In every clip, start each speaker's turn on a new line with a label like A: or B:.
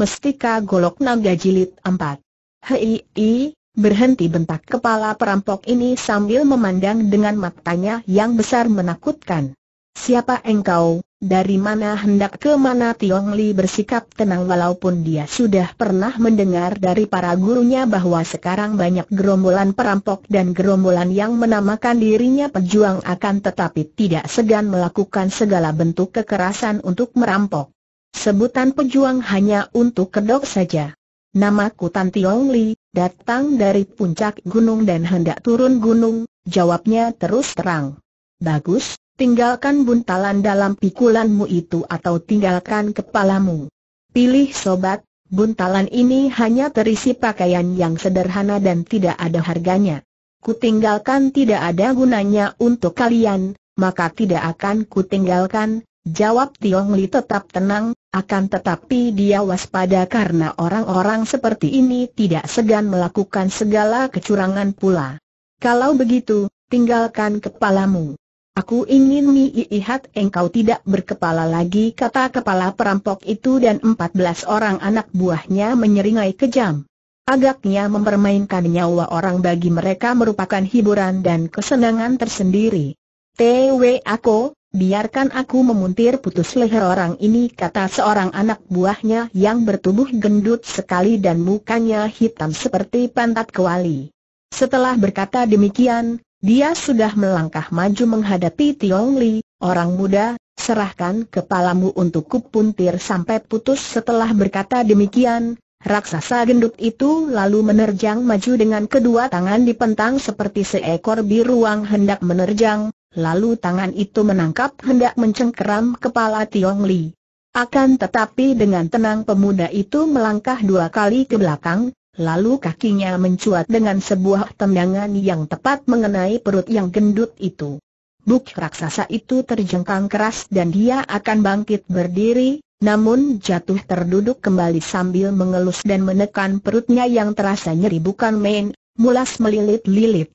A: Mestika Golok Naga Jilid 4. Hei, i, berhenti bentak kepala perampok ini sambil memandang dengan matanya yang besar menakutkan. Siapa engkau, dari mana hendak ke mana Tiong Li bersikap tenang walaupun dia sudah pernah mendengar dari para gurunya bahwa sekarang banyak gerombolan perampok dan gerombolan yang menamakan dirinya pejuang akan tetapi tidak segan melakukan segala bentuk kekerasan untuk merampok. Sebutan pejuang hanya untuk kedok saja. Namaku Tan Tiong Li, datang dari puncak gunung dan hendak turun gunung, jawabnya terus terang. Bagus, tinggalkan buntalan dalam pikulanmu itu atau tinggalkan kepalamu. Pilih sobat, buntalan ini hanya terisi pakaian yang sederhana dan tidak ada harganya. Kutinggalkan tidak ada gunanya untuk kalian, maka tidak akan kutinggalkan, Jawab Tiong Li tetap tenang, akan tetapi dia waspada karena orang-orang seperti ini tidak segan melakukan segala kecurangan pula. Kalau begitu, tinggalkan kepalamu. Aku ingin mi lihat engkau tidak berkepala lagi kata kepala perampok itu dan 14 orang anak buahnya menyeringai kejam. Agaknya mempermainkan nyawa orang bagi mereka merupakan hiburan dan kesenangan tersendiri. Tw aku, Biarkan aku memuntir putus leher orang ini kata seorang anak buahnya yang bertubuh gendut sekali dan mukanya hitam seperti pantat kewali. Setelah berkata demikian, dia sudah melangkah maju menghadapi Tiong Li, orang muda, serahkan kepalamu untuk kupuntir sampai putus setelah berkata demikian. Raksasa gendut itu lalu menerjang maju dengan kedua tangan dipentang seperti seekor biruang hendak menerjang, Lalu tangan itu menangkap hendak mencengkeram kepala Tiong Li. Akan tetapi dengan tenang pemuda itu melangkah dua kali ke belakang, lalu kakinya mencuat dengan sebuah tendangan yang tepat mengenai perut yang gendut itu. Buk raksasa itu terjengkang keras dan dia akan bangkit berdiri, namun jatuh terduduk kembali sambil mengelus dan menekan perutnya yang terasa nyeri bukan main, mulas melilit-lilit.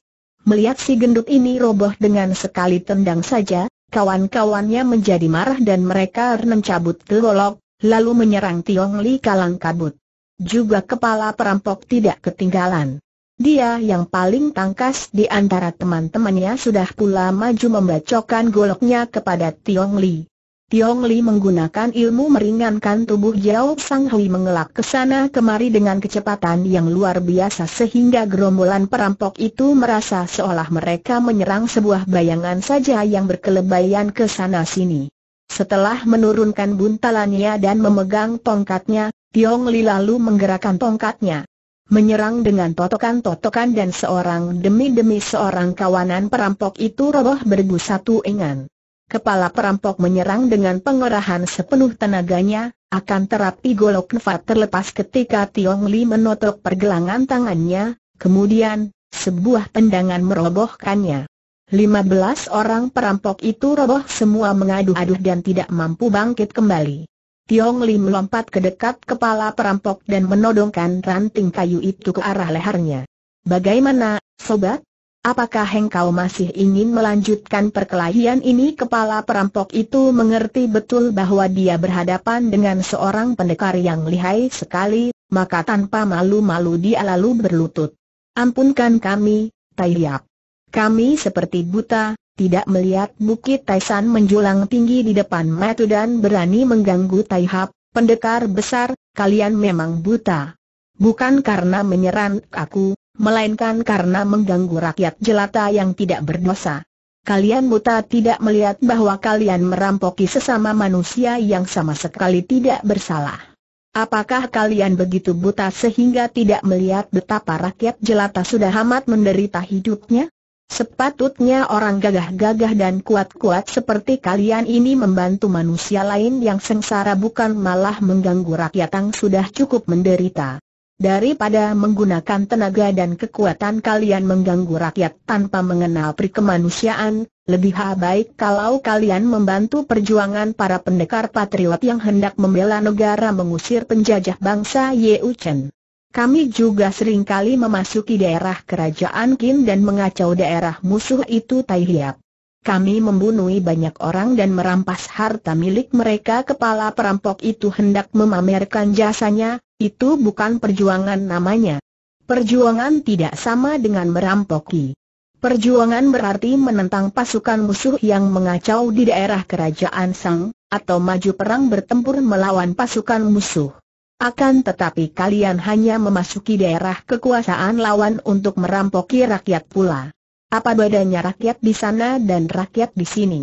A: Melihat si gendut ini roboh dengan sekali tendang saja, kawan-kawannya menjadi marah dan mereka renem cabut golok, lalu menyerang Tiong Li kalang kabut. Juga kepala perampok tidak ketinggalan. Dia yang paling tangkas di antara teman-temannya sudah pula maju membacokan goloknya kepada Tiong Li. Tiong Li menggunakan ilmu meringankan tubuh Jiao Sang Hui mengelak ke sana kemari dengan kecepatan yang luar biasa sehingga gerombolan perampok itu merasa seolah mereka menyerang sebuah bayangan saja yang berkelebayan ke sana sini. Setelah menurunkan buntalannya dan memegang tongkatnya, Tiong Li lalu menggerakkan tongkatnya. Menyerang dengan totokan-totokan dan seorang demi-demi seorang kawanan perampok itu roboh berbusa satu ingan. Kepala perampok menyerang dengan pengerahan sepenuh tenaganya, akan terapi golok nefat terlepas ketika Tiong Li menotok pergelangan tangannya, kemudian, sebuah tendangan merobohkannya. 15 orang perampok itu roboh semua mengaduh aduh dan tidak mampu bangkit kembali. Tiong Li melompat ke dekat kepala perampok dan menodongkan ranting kayu itu ke arah lehernya. Bagaimana, sobat? Apakah engkau masih ingin melanjutkan perkelahian ini? Kepala perampok itu mengerti betul bahwa dia berhadapan dengan seorang pendekar yang lihai sekali, maka tanpa malu-malu dia lalu berlutut. Ampunkan kami, Tai Kami seperti buta, tidak melihat bukit Taisan menjulang tinggi di depan Matu dan berani mengganggu Tai pendekar besar, kalian memang buta. Bukan karena menyerang aku, melainkan karena mengganggu rakyat jelata yang tidak berdosa. Kalian buta tidak melihat bahwa kalian merampoki sesama manusia yang sama sekali tidak bersalah. Apakah kalian begitu buta sehingga tidak melihat betapa rakyat jelata sudah amat menderita hidupnya? Sepatutnya orang gagah-gagah dan kuat-kuat seperti kalian ini membantu manusia lain yang sengsara bukan malah mengganggu rakyat yang sudah cukup menderita. Daripada menggunakan tenaga dan kekuatan kalian mengganggu rakyat tanpa mengenal perikemanusiaan, lebih baik kalau kalian membantu perjuangan para pendekar patriot yang hendak membela negara mengusir penjajah bangsa Yeu Chen. Kami juga seringkali memasuki daerah kerajaan Qin dan mengacau daerah musuh itu Tai Hiap. Kami membunuh banyak orang dan merampas harta milik mereka Kepala perampok itu hendak memamerkan jasanya, itu bukan perjuangan namanya. Perjuangan tidak sama dengan merampoki. Perjuangan berarti menentang pasukan musuh yang mengacau di daerah kerajaan Sang, atau maju perang bertempur melawan pasukan musuh. Akan tetapi kalian hanya memasuki daerah kekuasaan lawan untuk merampoki rakyat pula. Apa bedanya rakyat di sana dan rakyat di sini?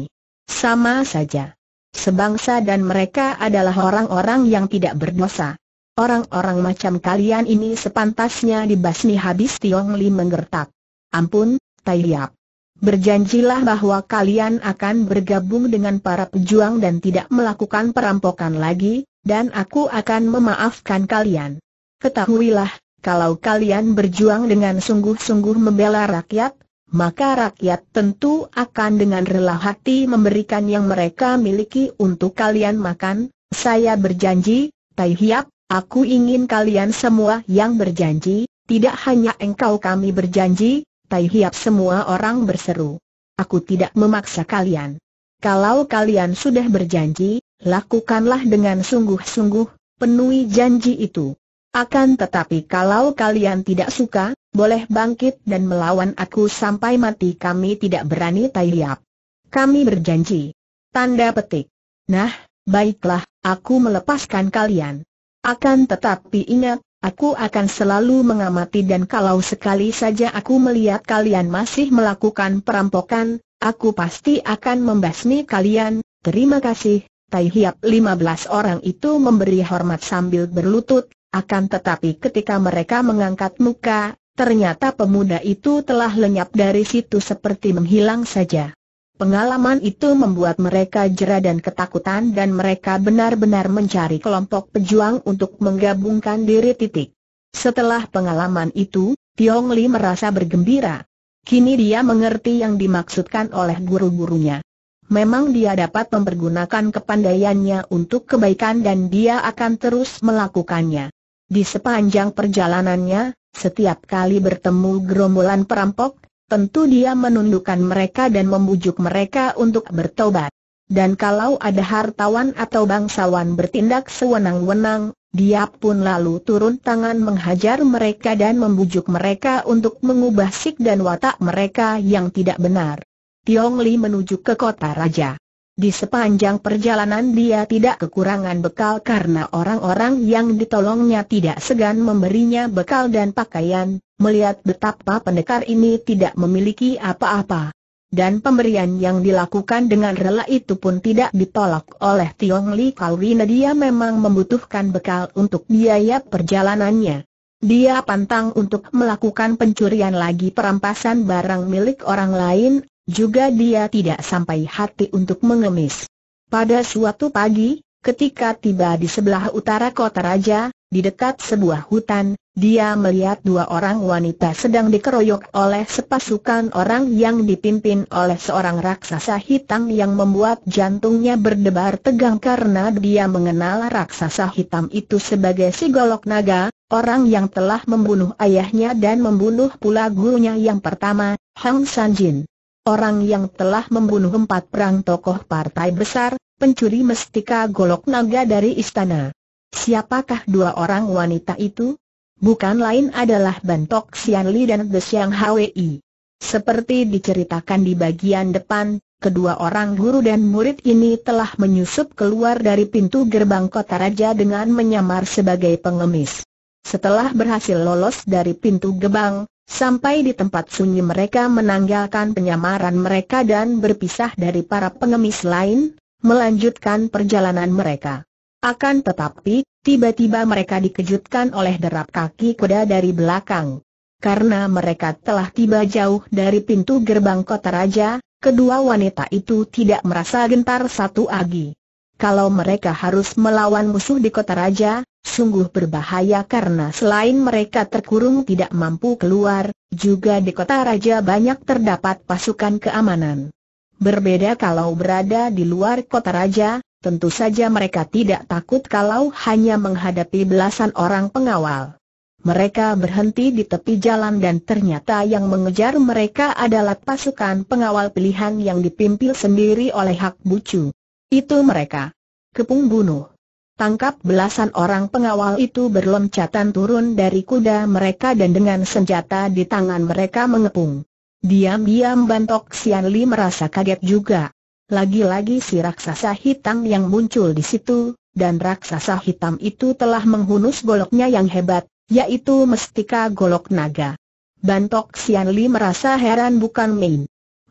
A: Sama saja. Sebangsa dan mereka adalah orang-orang yang tidak berdosa. Orang-orang macam kalian ini sepantasnya dibasmi habis Tiong Li menggertak. Ampun, Tai Hiap. Berjanjilah bahwa kalian akan bergabung dengan para pejuang dan tidak melakukan perampokan lagi, dan aku akan memaafkan kalian. Ketahuilah, kalau kalian berjuang dengan sungguh-sungguh membela rakyat, maka rakyat tentu akan dengan rela hati memberikan yang mereka miliki untuk kalian makan. Saya berjanji, Tai Hiap, aku ingin kalian semua yang berjanji, tidak hanya engkau kami berjanji, Tai Hiap semua orang berseru. Aku tidak memaksa kalian. Kalau kalian sudah berjanji, lakukanlah dengan sungguh-sungguh, penuhi janji itu. Akan tetapi kalau kalian tidak suka, boleh bangkit dan melawan aku sampai mati kami tidak berani tayyap. Kami berjanji. Tanda petik. Nah, baiklah, aku melepaskan kalian. Akan tetapi ingat, aku akan selalu mengamati dan kalau sekali saja aku melihat kalian masih melakukan perampokan, aku pasti akan membasmi kalian. Terima kasih, Tai Hiap 15 orang itu memberi hormat sambil berlutut, akan tetapi ketika mereka mengangkat muka, ternyata pemuda itu telah lenyap dari situ seperti menghilang saja. Pengalaman itu membuat mereka jera dan ketakutan dan mereka benar-benar mencari kelompok pejuang untuk menggabungkan diri titik. Setelah pengalaman itu, Tiong Li merasa bergembira. Kini dia mengerti yang dimaksudkan oleh guru-gurunya. Memang dia dapat mempergunakan kepandaiannya untuk kebaikan dan dia akan terus melakukannya. Di sepanjang perjalanannya, setiap kali bertemu gerombolan perampok, tentu dia menundukkan mereka dan membujuk mereka untuk bertobat. Dan kalau ada hartawan atau bangsawan bertindak sewenang-wenang, dia pun lalu turun tangan menghajar mereka dan membujuk mereka untuk mengubah sik dan watak mereka yang tidak benar. Tiong Li menuju ke kota raja. Di sepanjang perjalanan dia tidak kekurangan bekal karena orang-orang yang ditolongnya tidak segan memberinya bekal dan pakaian, melihat betapa pendekar ini tidak memiliki apa-apa. Dan pemberian yang dilakukan dengan rela itu pun tidak ditolak oleh Tiong Li Kalwina dia memang membutuhkan bekal untuk biaya perjalanannya. Dia pantang untuk melakukan pencurian lagi perampasan barang milik orang lain juga dia tidak sampai hati untuk mengemis. Pada suatu pagi, ketika tiba di sebelah utara kota raja, di dekat sebuah hutan, dia melihat dua orang wanita sedang dikeroyok oleh sepasukan orang yang dipimpin oleh seorang raksasa hitam yang membuat jantungnya berdebar tegang karena dia mengenal raksasa hitam itu sebagai si golok naga, orang yang telah membunuh ayahnya dan membunuh pula gurunya yang pertama, Hang Sanjin orang yang telah membunuh empat perang tokoh partai besar, pencuri mestika golok naga dari istana. Siapakah dua orang wanita itu? Bukan lain adalah Bantok Xianli dan The Siang Hwi. Seperti diceritakan di bagian depan, kedua orang guru dan murid ini telah menyusup keluar dari pintu gerbang kota raja dengan menyamar sebagai pengemis. Setelah berhasil lolos dari pintu gerbang, Sampai di tempat sunyi mereka menanggalkan penyamaran mereka dan berpisah dari para pengemis lain, melanjutkan perjalanan mereka. Akan tetapi, tiba-tiba mereka dikejutkan oleh derap kaki kuda dari belakang. Karena mereka telah tiba jauh dari pintu gerbang kota raja, kedua wanita itu tidak merasa gentar satu agi. Kalau mereka harus melawan musuh di kota raja, Sungguh berbahaya karena selain mereka terkurung tidak mampu keluar, juga di kota raja banyak terdapat pasukan keamanan. Berbeda kalau berada di luar kota raja, tentu saja mereka tidak takut kalau hanya menghadapi belasan orang pengawal. Mereka berhenti di tepi jalan dan ternyata yang mengejar mereka adalah pasukan pengawal pilihan yang dipimpin sendiri oleh Hak Bucu. Itu mereka. Kepung bunuh tangkap belasan orang pengawal itu berloncatan turun dari kuda mereka dan dengan senjata di tangan mereka mengepung. Diam-diam Bantok Sian Li merasa kaget juga. Lagi-lagi si raksasa hitam yang muncul di situ, dan raksasa hitam itu telah menghunus goloknya yang hebat, yaitu mestika golok naga. Bantok Sian Li merasa heran bukan main.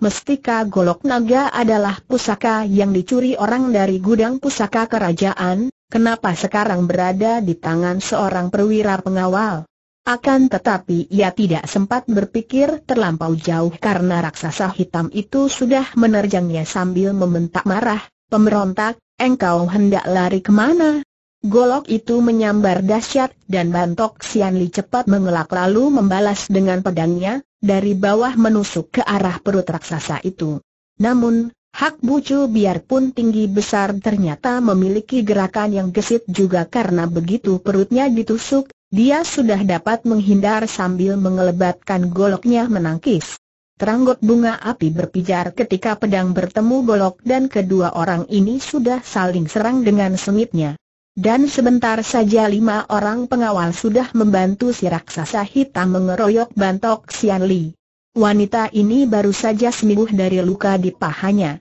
A: Mestika Golok Naga adalah pusaka yang dicuri orang dari gudang pusaka kerajaan, Kenapa sekarang berada di tangan seorang perwira pengawal? Akan tetapi ia tidak sempat berpikir terlampau jauh karena raksasa hitam itu sudah menerjangnya sambil membentak marah, pemberontak, engkau hendak lari kemana? Golok itu menyambar dahsyat dan bantok Sianli cepat mengelak lalu membalas dengan pedangnya, dari bawah menusuk ke arah perut raksasa itu. Namun, Hak Bucu biarpun tinggi besar ternyata memiliki gerakan yang gesit juga karena begitu perutnya ditusuk, dia sudah dapat menghindar sambil mengelebatkan goloknya menangkis. Teranggot bunga api berpijar ketika pedang bertemu golok dan kedua orang ini sudah saling serang dengan sengitnya. Dan sebentar saja lima orang pengawal sudah membantu si raksasa hitam mengeroyok bantok Sian Li. Wanita ini baru saja sembuh dari luka di pahanya.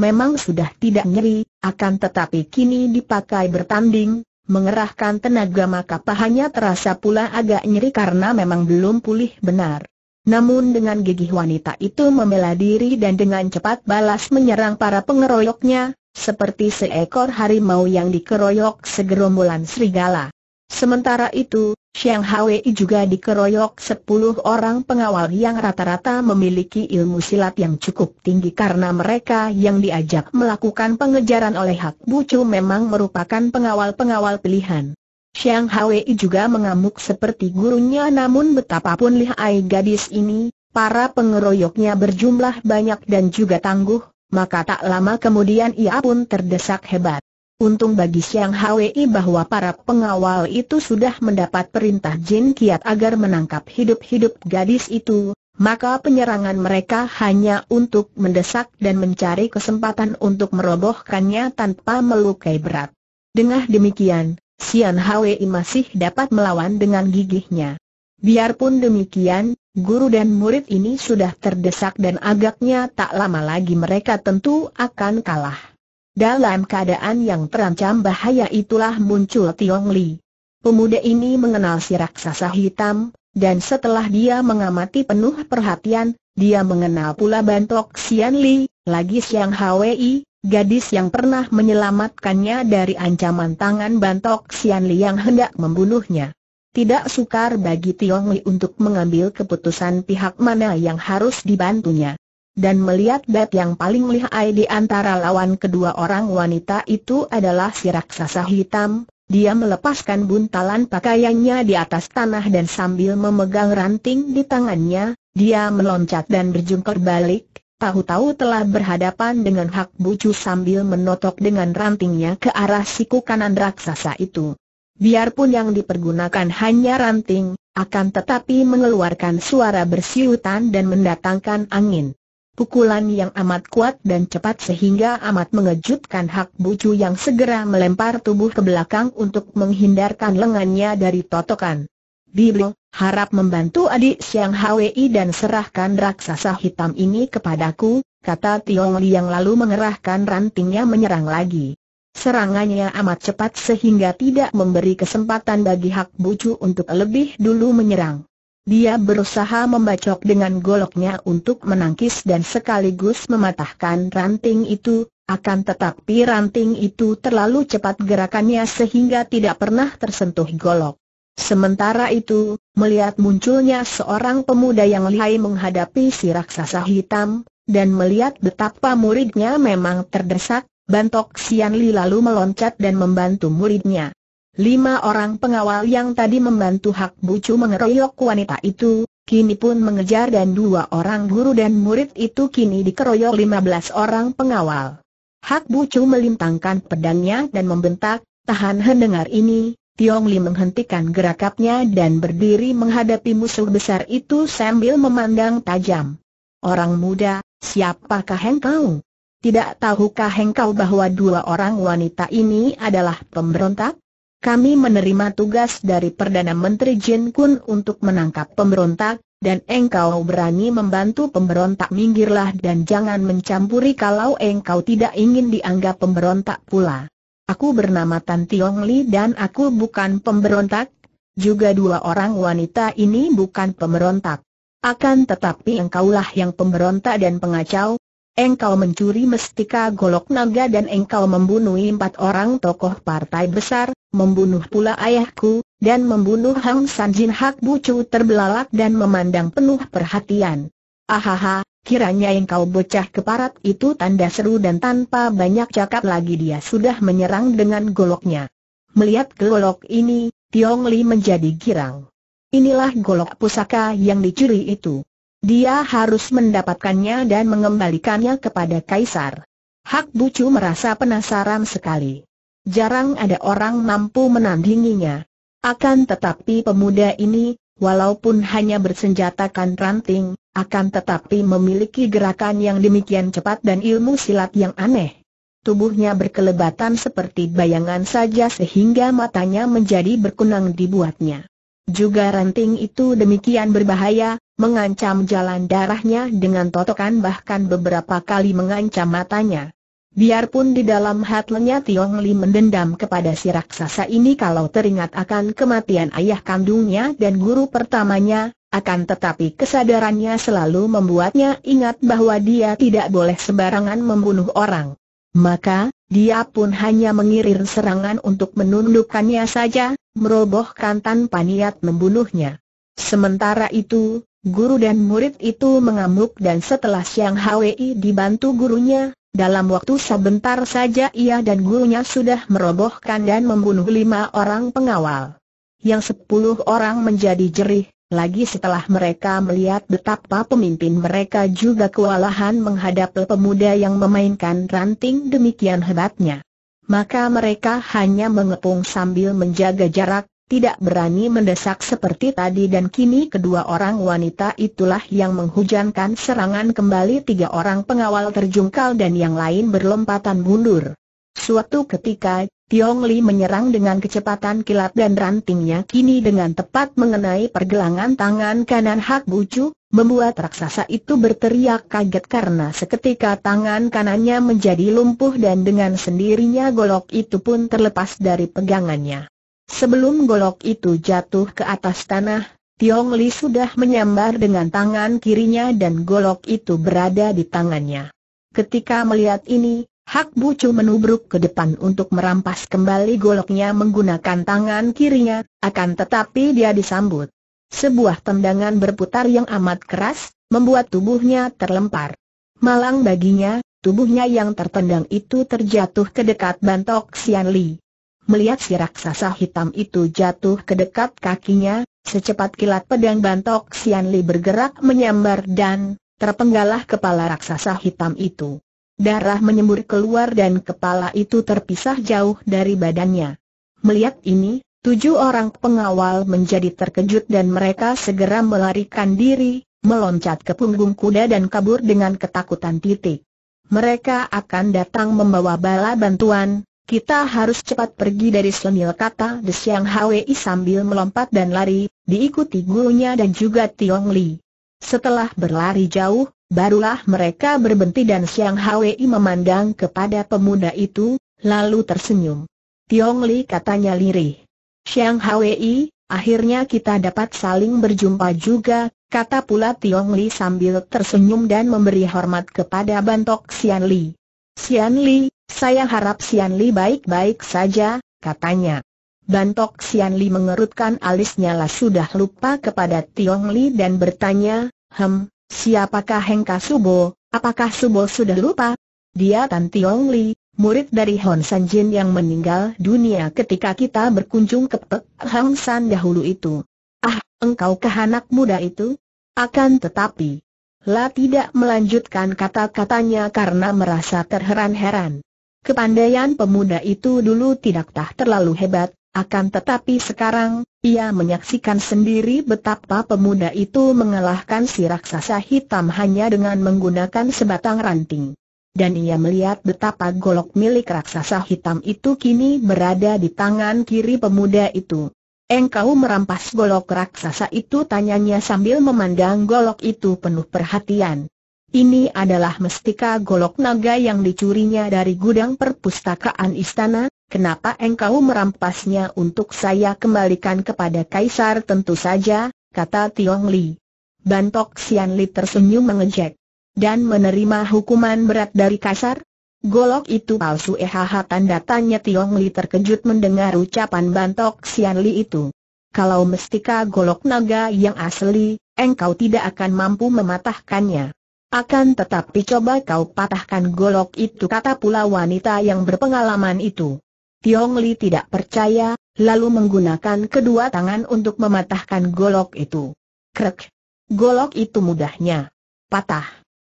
A: Memang sudah tidak nyeri, akan tetapi kini dipakai bertanding, mengerahkan tenaga maka pahanya terasa pula agak nyeri karena memang belum pulih benar. Namun dengan gigih wanita itu membela diri dan dengan cepat balas menyerang para pengeroyoknya, seperti seekor harimau yang dikeroyok segerombolan serigala. Sementara itu, Xiang Hwei juga dikeroyok sepuluh orang pengawal yang rata-rata memiliki ilmu silat yang cukup tinggi karena mereka yang diajak melakukan pengejaran oleh Hak Bucu memang merupakan pengawal-pengawal pilihan. Xiang Hwei juga mengamuk seperti gurunya namun betapapun lihai gadis ini, para pengeroyoknya berjumlah banyak dan juga tangguh, maka tak lama kemudian ia pun terdesak hebat. Untung bagi Siang Hwi bahwa para pengawal itu sudah mendapat perintah Jin Kiat agar menangkap hidup-hidup gadis itu, maka penyerangan mereka hanya untuk mendesak dan mencari kesempatan untuk merobohkannya tanpa melukai berat. Dengan demikian, Siang Hwi masih dapat melawan dengan gigihnya. Biarpun demikian, guru dan murid ini sudah terdesak dan agaknya tak lama lagi mereka tentu akan kalah. Dalam keadaan yang terancam bahaya itulah muncul Tiong Li. Pemuda ini mengenal si raksasa hitam, dan setelah dia mengamati penuh perhatian, dia mengenal pula Bantok Xian Li, lagi Siang Hwi, gadis yang pernah menyelamatkannya dari ancaman tangan Bantok Xian Li yang hendak membunuhnya. Tidak sukar bagi Tiong Li untuk mengambil keputusan pihak mana yang harus dibantunya dan melihat bat yang paling lihai di antara lawan kedua orang wanita itu adalah si raksasa hitam, dia melepaskan buntalan pakaiannya di atas tanah dan sambil memegang ranting di tangannya, dia meloncat dan berjungkir balik, tahu-tahu telah berhadapan dengan Hak Bucu sambil menotok dengan rantingnya ke arah siku kanan raksasa itu. Biarpun yang dipergunakan hanya ranting, akan tetapi mengeluarkan suara bersiutan dan mendatangkan angin pukulan yang amat kuat dan cepat sehingga amat mengejutkan Hak Bucu yang segera melempar tubuh ke belakang untuk menghindarkan lengannya dari totokan. Biblo, harap membantu adik Siang Hwi dan serahkan raksasa hitam ini kepadaku, kata Tiong Li yang lalu mengerahkan rantingnya menyerang lagi. Serangannya amat cepat sehingga tidak memberi kesempatan bagi Hak Bucu untuk lebih dulu menyerang. Dia berusaha membacok dengan goloknya untuk menangkis dan sekaligus mematahkan ranting itu, akan tetapi ranting itu terlalu cepat gerakannya sehingga tidak pernah tersentuh golok. Sementara itu, melihat munculnya seorang pemuda yang lihai menghadapi si raksasa hitam, dan melihat betapa muridnya memang terdesak, Bantok Sian Li lalu meloncat dan membantu muridnya. Lima orang pengawal yang tadi membantu Hak Bucu mengeroyok wanita itu, kini pun mengejar dan dua orang guru dan murid itu kini dikeroyok lima belas orang pengawal. Hak Bucu melintangkan pedangnya dan membentak, tahan hendengar ini, Tiong Li menghentikan gerakannya dan berdiri menghadapi musuh besar itu sambil memandang tajam. Orang muda, siapakah engkau? Tidak tahukah engkau bahwa dua orang wanita ini adalah pemberontak? kami menerima tugas dari Perdana Menteri Jin Kun untuk menangkap pemberontak, dan engkau berani membantu pemberontak minggirlah dan jangan mencampuri kalau engkau tidak ingin dianggap pemberontak pula. Aku bernama Tan Tiong Li dan aku bukan pemberontak, juga dua orang wanita ini bukan pemberontak. Akan tetapi engkaulah yang pemberontak dan pengacau, engkau mencuri mestika golok naga dan engkau membunuh empat orang tokoh partai besar, membunuh pula ayahku, dan membunuh Hang San Jin Hak Bucu terbelalak dan memandang penuh perhatian. Ahaha, kiranya engkau bocah keparat itu tanda seru dan tanpa banyak cakap lagi dia sudah menyerang dengan goloknya. Melihat golok ini, Tiong Li menjadi girang. Inilah golok pusaka yang dicuri itu. Dia harus mendapatkannya dan mengembalikannya kepada kaisar. Hak Bucu merasa penasaran sekali. Jarang ada orang mampu menandinginya. Akan tetapi pemuda ini, walaupun hanya bersenjatakan ranting, akan tetapi memiliki gerakan yang demikian cepat dan ilmu silat yang aneh. Tubuhnya berkelebatan seperti bayangan saja sehingga matanya menjadi berkunang dibuatnya. Juga ranting itu demikian berbahaya, mengancam jalan darahnya dengan totokan bahkan beberapa kali mengancam matanya. Biarpun di dalam hatinya Tiong Li mendendam kepada si raksasa ini kalau teringat akan kematian ayah kandungnya dan guru pertamanya, akan tetapi kesadarannya selalu membuatnya ingat bahwa dia tidak boleh sembarangan membunuh orang. Maka, dia pun hanya mengirir serangan untuk menundukkannya saja, merobohkan tanpa niat membunuhnya. Sementara itu, Guru dan murid itu mengamuk dan setelah Siang Hwi dibantu gurunya, dalam waktu sebentar saja ia dan gurunya sudah merobohkan dan membunuh lima orang pengawal. Yang sepuluh orang menjadi jerih, lagi setelah mereka melihat betapa pemimpin mereka juga kewalahan menghadapi pemuda yang memainkan ranting demikian hebatnya. Maka mereka hanya mengepung sambil menjaga jarak, tidak berani mendesak seperti tadi dan kini kedua orang wanita itulah yang menghujankan serangan kembali tiga orang pengawal terjungkal dan yang lain berlompatan mundur. Suatu ketika, Tiong Li menyerang dengan kecepatan kilat dan rantingnya kini dengan tepat mengenai pergelangan tangan kanan Hak Bucu, membuat raksasa itu berteriak kaget karena seketika tangan kanannya menjadi lumpuh dan dengan sendirinya golok itu pun terlepas dari pegangannya. Sebelum golok itu jatuh ke atas tanah, Tiong Li sudah menyambar dengan tangan kirinya dan golok itu berada di tangannya. Ketika melihat ini, Hak Bucu menubruk ke depan untuk merampas kembali goloknya menggunakan tangan kirinya, akan tetapi dia disambut. Sebuah tendangan berputar yang amat keras, membuat tubuhnya terlempar. Malang baginya, tubuhnya yang tertendang itu terjatuh ke dekat bantok Xian Li. Melihat si raksasa hitam itu jatuh ke dekat kakinya, secepat kilat pedang bantok Sian Li bergerak menyambar dan terpenggalah kepala raksasa hitam itu. Darah menyembur keluar dan kepala itu terpisah jauh dari badannya. Melihat ini, tujuh orang pengawal menjadi terkejut dan mereka segera melarikan diri, meloncat ke punggung kuda dan kabur dengan ketakutan titik. Mereka akan datang membawa bala bantuan, kita harus cepat pergi dari Slemil kata Desiang Siang Hwi sambil melompat dan lari, diikuti gurunya dan juga Tiong Li. Setelah berlari jauh, barulah mereka berhenti dan Siang Hwi memandang kepada pemuda itu, lalu tersenyum. Tiong Li katanya lirih. Siang Hwi, akhirnya kita dapat saling berjumpa juga, kata pula Tiong Li sambil tersenyum dan memberi hormat kepada Bantok Sian Li. Sian Li, saya harap Sian Li baik-baik saja, katanya. Bantok Sian Li mengerutkan alisnya lah sudah lupa kepada Tiong Li dan bertanya, Hem, siapakah Hengka Subo, apakah Subo sudah lupa? Dia Tan Tiong Li, murid dari Hon San Jin yang meninggal dunia ketika kita berkunjung ke Pek Hang San dahulu itu. Ah, engkau anak muda itu? Akan tetapi, La tidak melanjutkan kata-katanya karena merasa terheran-heran. Kepandaian pemuda itu dulu tidak tah terlalu hebat, akan tetapi sekarang, ia menyaksikan sendiri betapa pemuda itu mengalahkan si raksasa hitam hanya dengan menggunakan sebatang ranting. Dan ia melihat betapa golok milik raksasa hitam itu kini berada di tangan kiri pemuda itu. Engkau merampas golok raksasa itu tanyanya sambil memandang golok itu penuh perhatian. Ini adalah mestika golok naga yang dicurinya dari gudang perpustakaan istana, kenapa engkau merampasnya untuk saya kembalikan kepada Kaisar tentu saja, kata Tiong Li. Bantok Sian Li tersenyum mengejek. Dan menerima hukuman berat dari Kaisar? Golok itu palsu hahaha. tanda tanya Tiong Li terkejut mendengar ucapan Bantok Sian Li itu. Kalau mestika golok naga yang asli, engkau tidak akan mampu mematahkannya. Akan tetapi coba kau patahkan golok itu kata pula wanita yang berpengalaman itu. Tiong Li tidak percaya, lalu menggunakan kedua tangan untuk mematahkan golok itu. Krek. Golok itu mudahnya. Patah.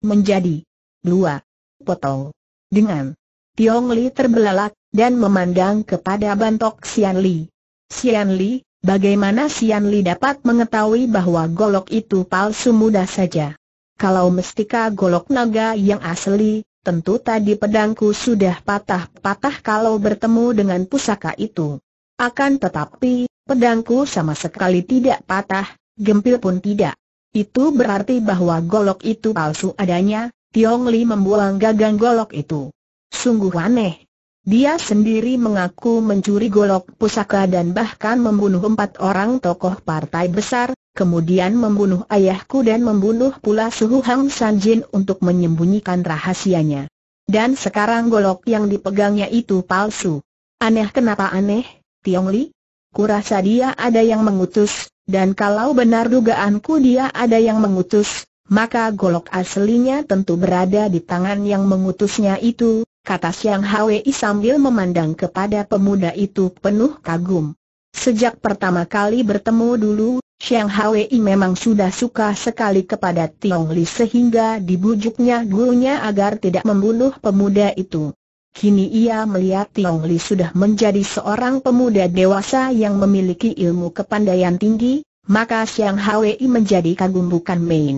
A: Menjadi. Dua. Potong. Dengan. Tiong Li terbelalak, dan memandang kepada bantok Xian Li. Xian Li, bagaimana Xian Li dapat mengetahui bahwa golok itu palsu mudah saja? Kalau mestika golok naga yang asli, tentu tadi pedangku sudah patah-patah kalau bertemu dengan pusaka itu. Akan tetapi, pedangku sama sekali tidak patah, gempil pun tidak. Itu berarti bahwa golok itu palsu adanya, Tiong Li membuang gagang golok itu. Sungguh aneh. Dia sendiri mengaku mencuri golok pusaka dan bahkan membunuh empat orang tokoh partai besar, kemudian membunuh ayahku dan membunuh pula Suhu Hang Sanjin untuk menyembunyikan rahasianya. Dan sekarang golok yang dipegangnya itu palsu. Aneh kenapa aneh, Tiong Li? Kurasa dia ada yang mengutus, dan kalau benar dugaanku dia ada yang mengutus, maka golok aslinya tentu berada di tangan yang mengutusnya itu, kata Siang Hwi sambil memandang kepada pemuda itu penuh kagum. Sejak pertama kali bertemu dulu, Xiang Hwei memang sudah suka sekali kepada Tiong Li sehingga dibujuknya gurunya agar tidak membunuh pemuda itu. Kini ia melihat Tiong Li sudah menjadi seorang pemuda dewasa yang memiliki ilmu kepandaian tinggi, maka Xiang Hwei menjadi kagum bukan main.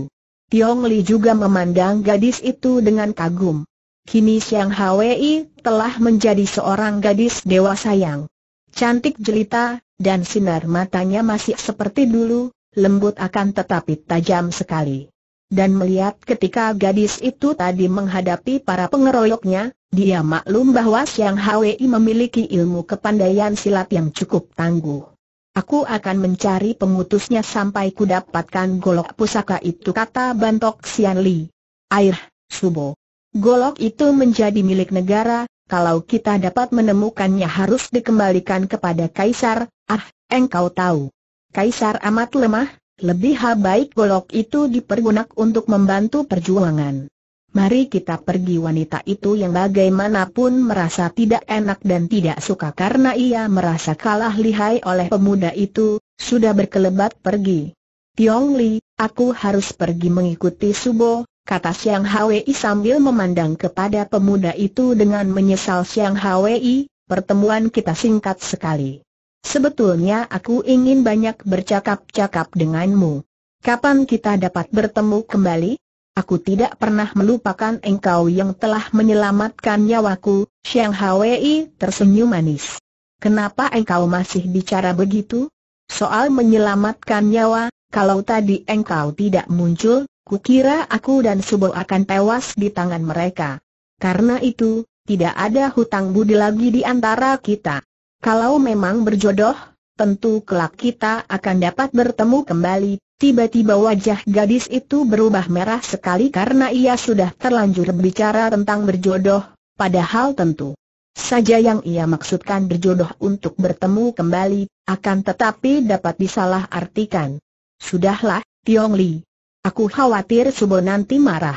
A: Tiong Li juga memandang gadis itu dengan kagum. Kini Xiang Hwei telah menjadi seorang gadis dewasa yang cantik jelita, dan sinar matanya masih seperti dulu, lembut akan tetapi tajam sekali. Dan melihat ketika gadis itu tadi menghadapi para pengeroyoknya, dia maklum bahwa Siang Hwi memiliki ilmu kepandaian silat yang cukup tangguh. Aku akan mencari pengutusnya sampai ku dapatkan golok pusaka itu kata Bantok Sian Li. Air, Subo. Golok itu menjadi milik negara, kalau kita dapat menemukannya harus dikembalikan kepada Kaisar, ah, engkau tahu. Kaisar amat lemah, lebih baik golok itu dipergunakan untuk membantu perjuangan. Mari kita pergi wanita itu yang bagaimanapun merasa tidak enak dan tidak suka karena ia merasa kalah lihai oleh pemuda itu, sudah berkelebat pergi. Tiong Li, aku harus pergi mengikuti Subo, kata Siang Hwi sambil memandang kepada pemuda itu dengan menyesal Siang Hwi, pertemuan kita singkat sekali. Sebetulnya aku ingin banyak bercakap-cakap denganmu. Kapan kita dapat bertemu kembali? Aku tidak pernah melupakan engkau yang telah menyelamatkan nyawaku, Siang Hwi tersenyum manis. Kenapa engkau masih bicara begitu? Soal menyelamatkan nyawa, kalau tadi engkau tidak muncul, Kira aku dan Subo akan tewas di tangan mereka. Karena itu, tidak ada hutang budi lagi di antara kita. Kalau memang berjodoh, tentu kelak kita akan dapat bertemu kembali. Tiba-tiba wajah gadis itu berubah merah sekali karena ia sudah terlanjur berbicara tentang berjodoh, padahal tentu saja yang ia maksudkan berjodoh untuk bertemu kembali, akan tetapi dapat disalahartikan. Sudahlah, Tiong Li, Aku khawatir Subo nanti marah.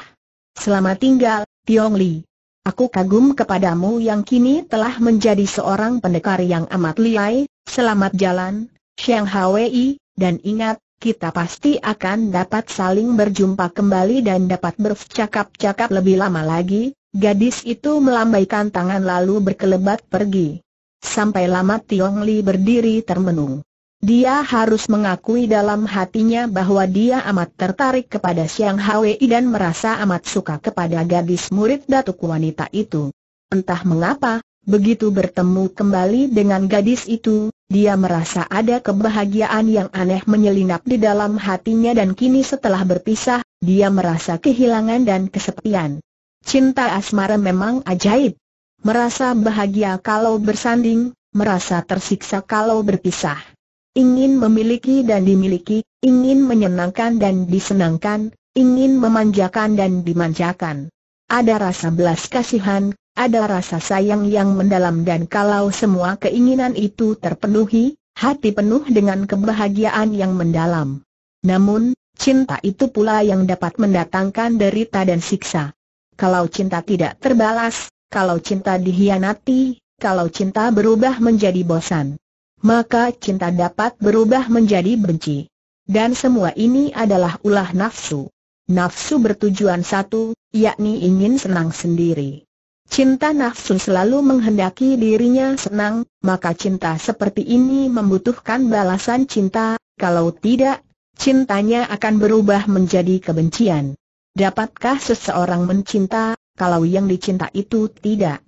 A: Selamat tinggal, Tiong Li. Aku kagum kepadamu yang kini telah menjadi seorang pendekar yang amat liai, selamat jalan, Xiang Hwei, dan ingat, kita pasti akan dapat saling berjumpa kembali dan dapat bercakap-cakap lebih lama lagi, gadis itu melambaikan tangan lalu berkelebat pergi. Sampai lama Tiong Li berdiri termenung. Dia harus mengakui dalam hatinya bahwa dia amat tertarik kepada Siang Hwi dan merasa amat suka kepada gadis murid datuk wanita itu. Entah mengapa, begitu bertemu kembali dengan gadis itu, dia merasa ada kebahagiaan yang aneh menyelinap di dalam hatinya dan kini setelah berpisah, dia merasa kehilangan dan kesepian. Cinta asmara memang ajaib. Merasa bahagia kalau bersanding, merasa tersiksa kalau berpisah ingin memiliki dan dimiliki, ingin menyenangkan dan disenangkan, ingin memanjakan dan dimanjakan. Ada rasa belas kasihan, ada rasa sayang yang mendalam dan kalau semua keinginan itu terpenuhi, hati penuh dengan kebahagiaan yang mendalam. Namun, cinta itu pula yang dapat mendatangkan derita dan siksa. Kalau cinta tidak terbalas, kalau cinta dihianati, kalau cinta berubah menjadi bosan maka cinta dapat berubah menjadi benci. Dan semua ini adalah ulah nafsu. Nafsu bertujuan satu, yakni ingin senang sendiri. Cinta nafsu selalu menghendaki dirinya senang, maka cinta seperti ini membutuhkan balasan cinta, kalau tidak, cintanya akan berubah menjadi kebencian. Dapatkah seseorang mencinta, kalau yang dicinta itu tidak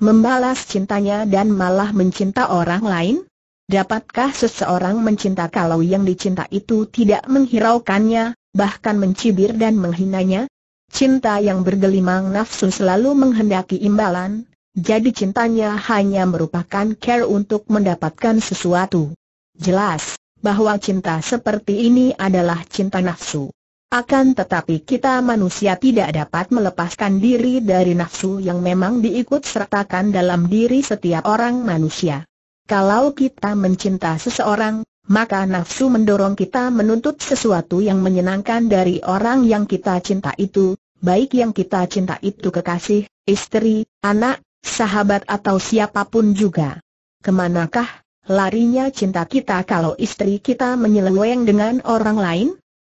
A: membalas cintanya dan malah mencinta orang lain? Dapatkah seseorang mencinta kalau yang dicinta itu tidak menghiraukannya, bahkan mencibir dan menghinanya? Cinta yang bergelimang nafsu selalu menghendaki imbalan, jadi cintanya hanya merupakan care untuk mendapatkan sesuatu. Jelas, bahwa cinta seperti ini adalah cinta nafsu. Akan tetapi kita manusia tidak dapat melepaskan diri dari nafsu yang memang diikut sertakan dalam diri setiap orang manusia. Kalau kita mencinta seseorang, maka nafsu mendorong kita menuntut sesuatu yang menyenangkan dari orang yang kita cinta itu, baik yang kita cinta itu kekasih, istri, anak, sahabat atau siapapun juga. Kemanakah larinya cinta kita kalau istri kita menyeleweng dengan orang lain?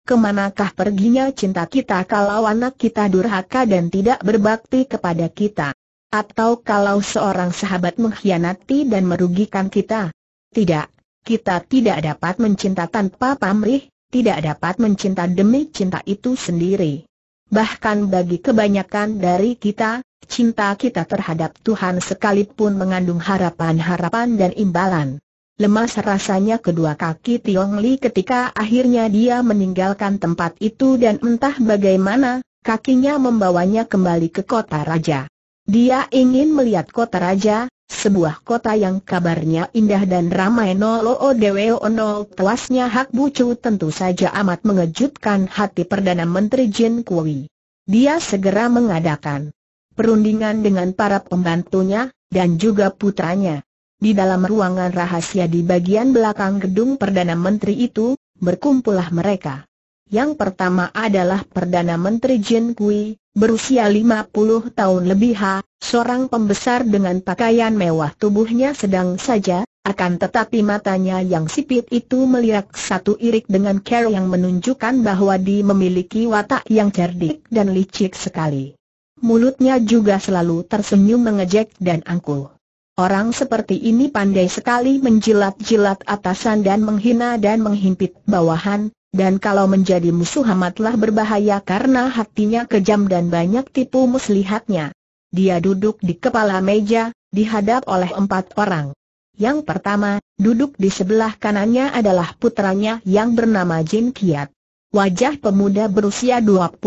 A: Kemanakah perginya cinta kita kalau anak kita durhaka dan tidak berbakti kepada kita? Atau kalau seorang sahabat mengkhianati dan merugikan kita? Tidak, kita tidak dapat mencinta tanpa pamrih, tidak dapat mencinta demi cinta itu sendiri. Bahkan bagi kebanyakan dari kita, cinta kita terhadap Tuhan sekalipun mengandung harapan-harapan dan imbalan. Lemas rasanya kedua kaki Tiong Li ketika akhirnya dia meninggalkan tempat itu dan entah bagaimana, kakinya membawanya kembali ke kota raja. Dia ingin melihat kota raja, sebuah kota yang kabarnya indah dan ramai noloo deweo nol tuasnya Hak Bucu tentu saja amat mengejutkan hati Perdana Menteri Jin Kui. Dia segera mengadakan perundingan dengan para pembantunya, dan juga putranya. Di dalam ruangan rahasia di bagian belakang gedung Perdana Menteri itu, berkumpullah mereka. Yang pertama adalah Perdana Menteri Jin Kui, berusia 50 tahun lebih ha, seorang pembesar dengan pakaian mewah tubuhnya sedang saja, akan tetapi matanya yang sipit itu melihat satu irik dengan care yang menunjukkan bahwa dia memiliki watak yang cerdik dan licik sekali. Mulutnya juga selalu tersenyum mengejek dan angkuh. Orang seperti ini pandai sekali menjilat-jilat atasan dan menghina dan menghimpit bawahan, dan kalau menjadi musuh amatlah berbahaya karena hatinya kejam dan banyak tipu muslihatnya. Dia duduk di kepala meja, dihadap oleh empat orang. Yang pertama, duduk di sebelah kanannya adalah putranya yang bernama Jin Kiat. Wajah pemuda berusia 25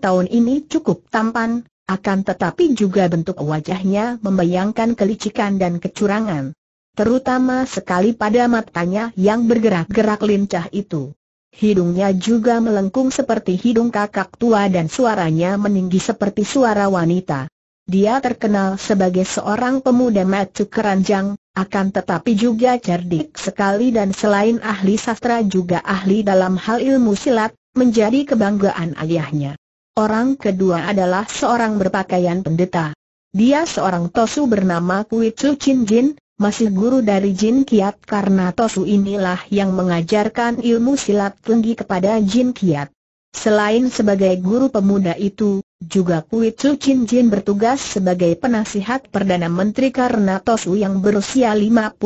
A: tahun ini cukup tampan, akan tetapi juga bentuk wajahnya membayangkan kelicikan dan kecurangan terutama sekali pada matanya yang bergerak-gerak lincah itu. Hidungnya juga melengkung seperti hidung kakak tua dan suaranya meninggi seperti suara wanita. Dia terkenal sebagai seorang pemuda matu keranjang, akan tetapi juga cerdik sekali dan selain ahli sastra juga ahli dalam hal ilmu silat, menjadi kebanggaan ayahnya. Orang kedua adalah seorang berpakaian pendeta. Dia seorang tosu bernama Kui Chu Chin Jin, masih guru dari Jin Kiat karena Tosu inilah yang mengajarkan ilmu silat tinggi kepada Jin Kiat. Selain sebagai guru pemuda itu, juga Kui Tsu Chin Jin bertugas sebagai penasihat Perdana Menteri karena Tosu yang berusia 55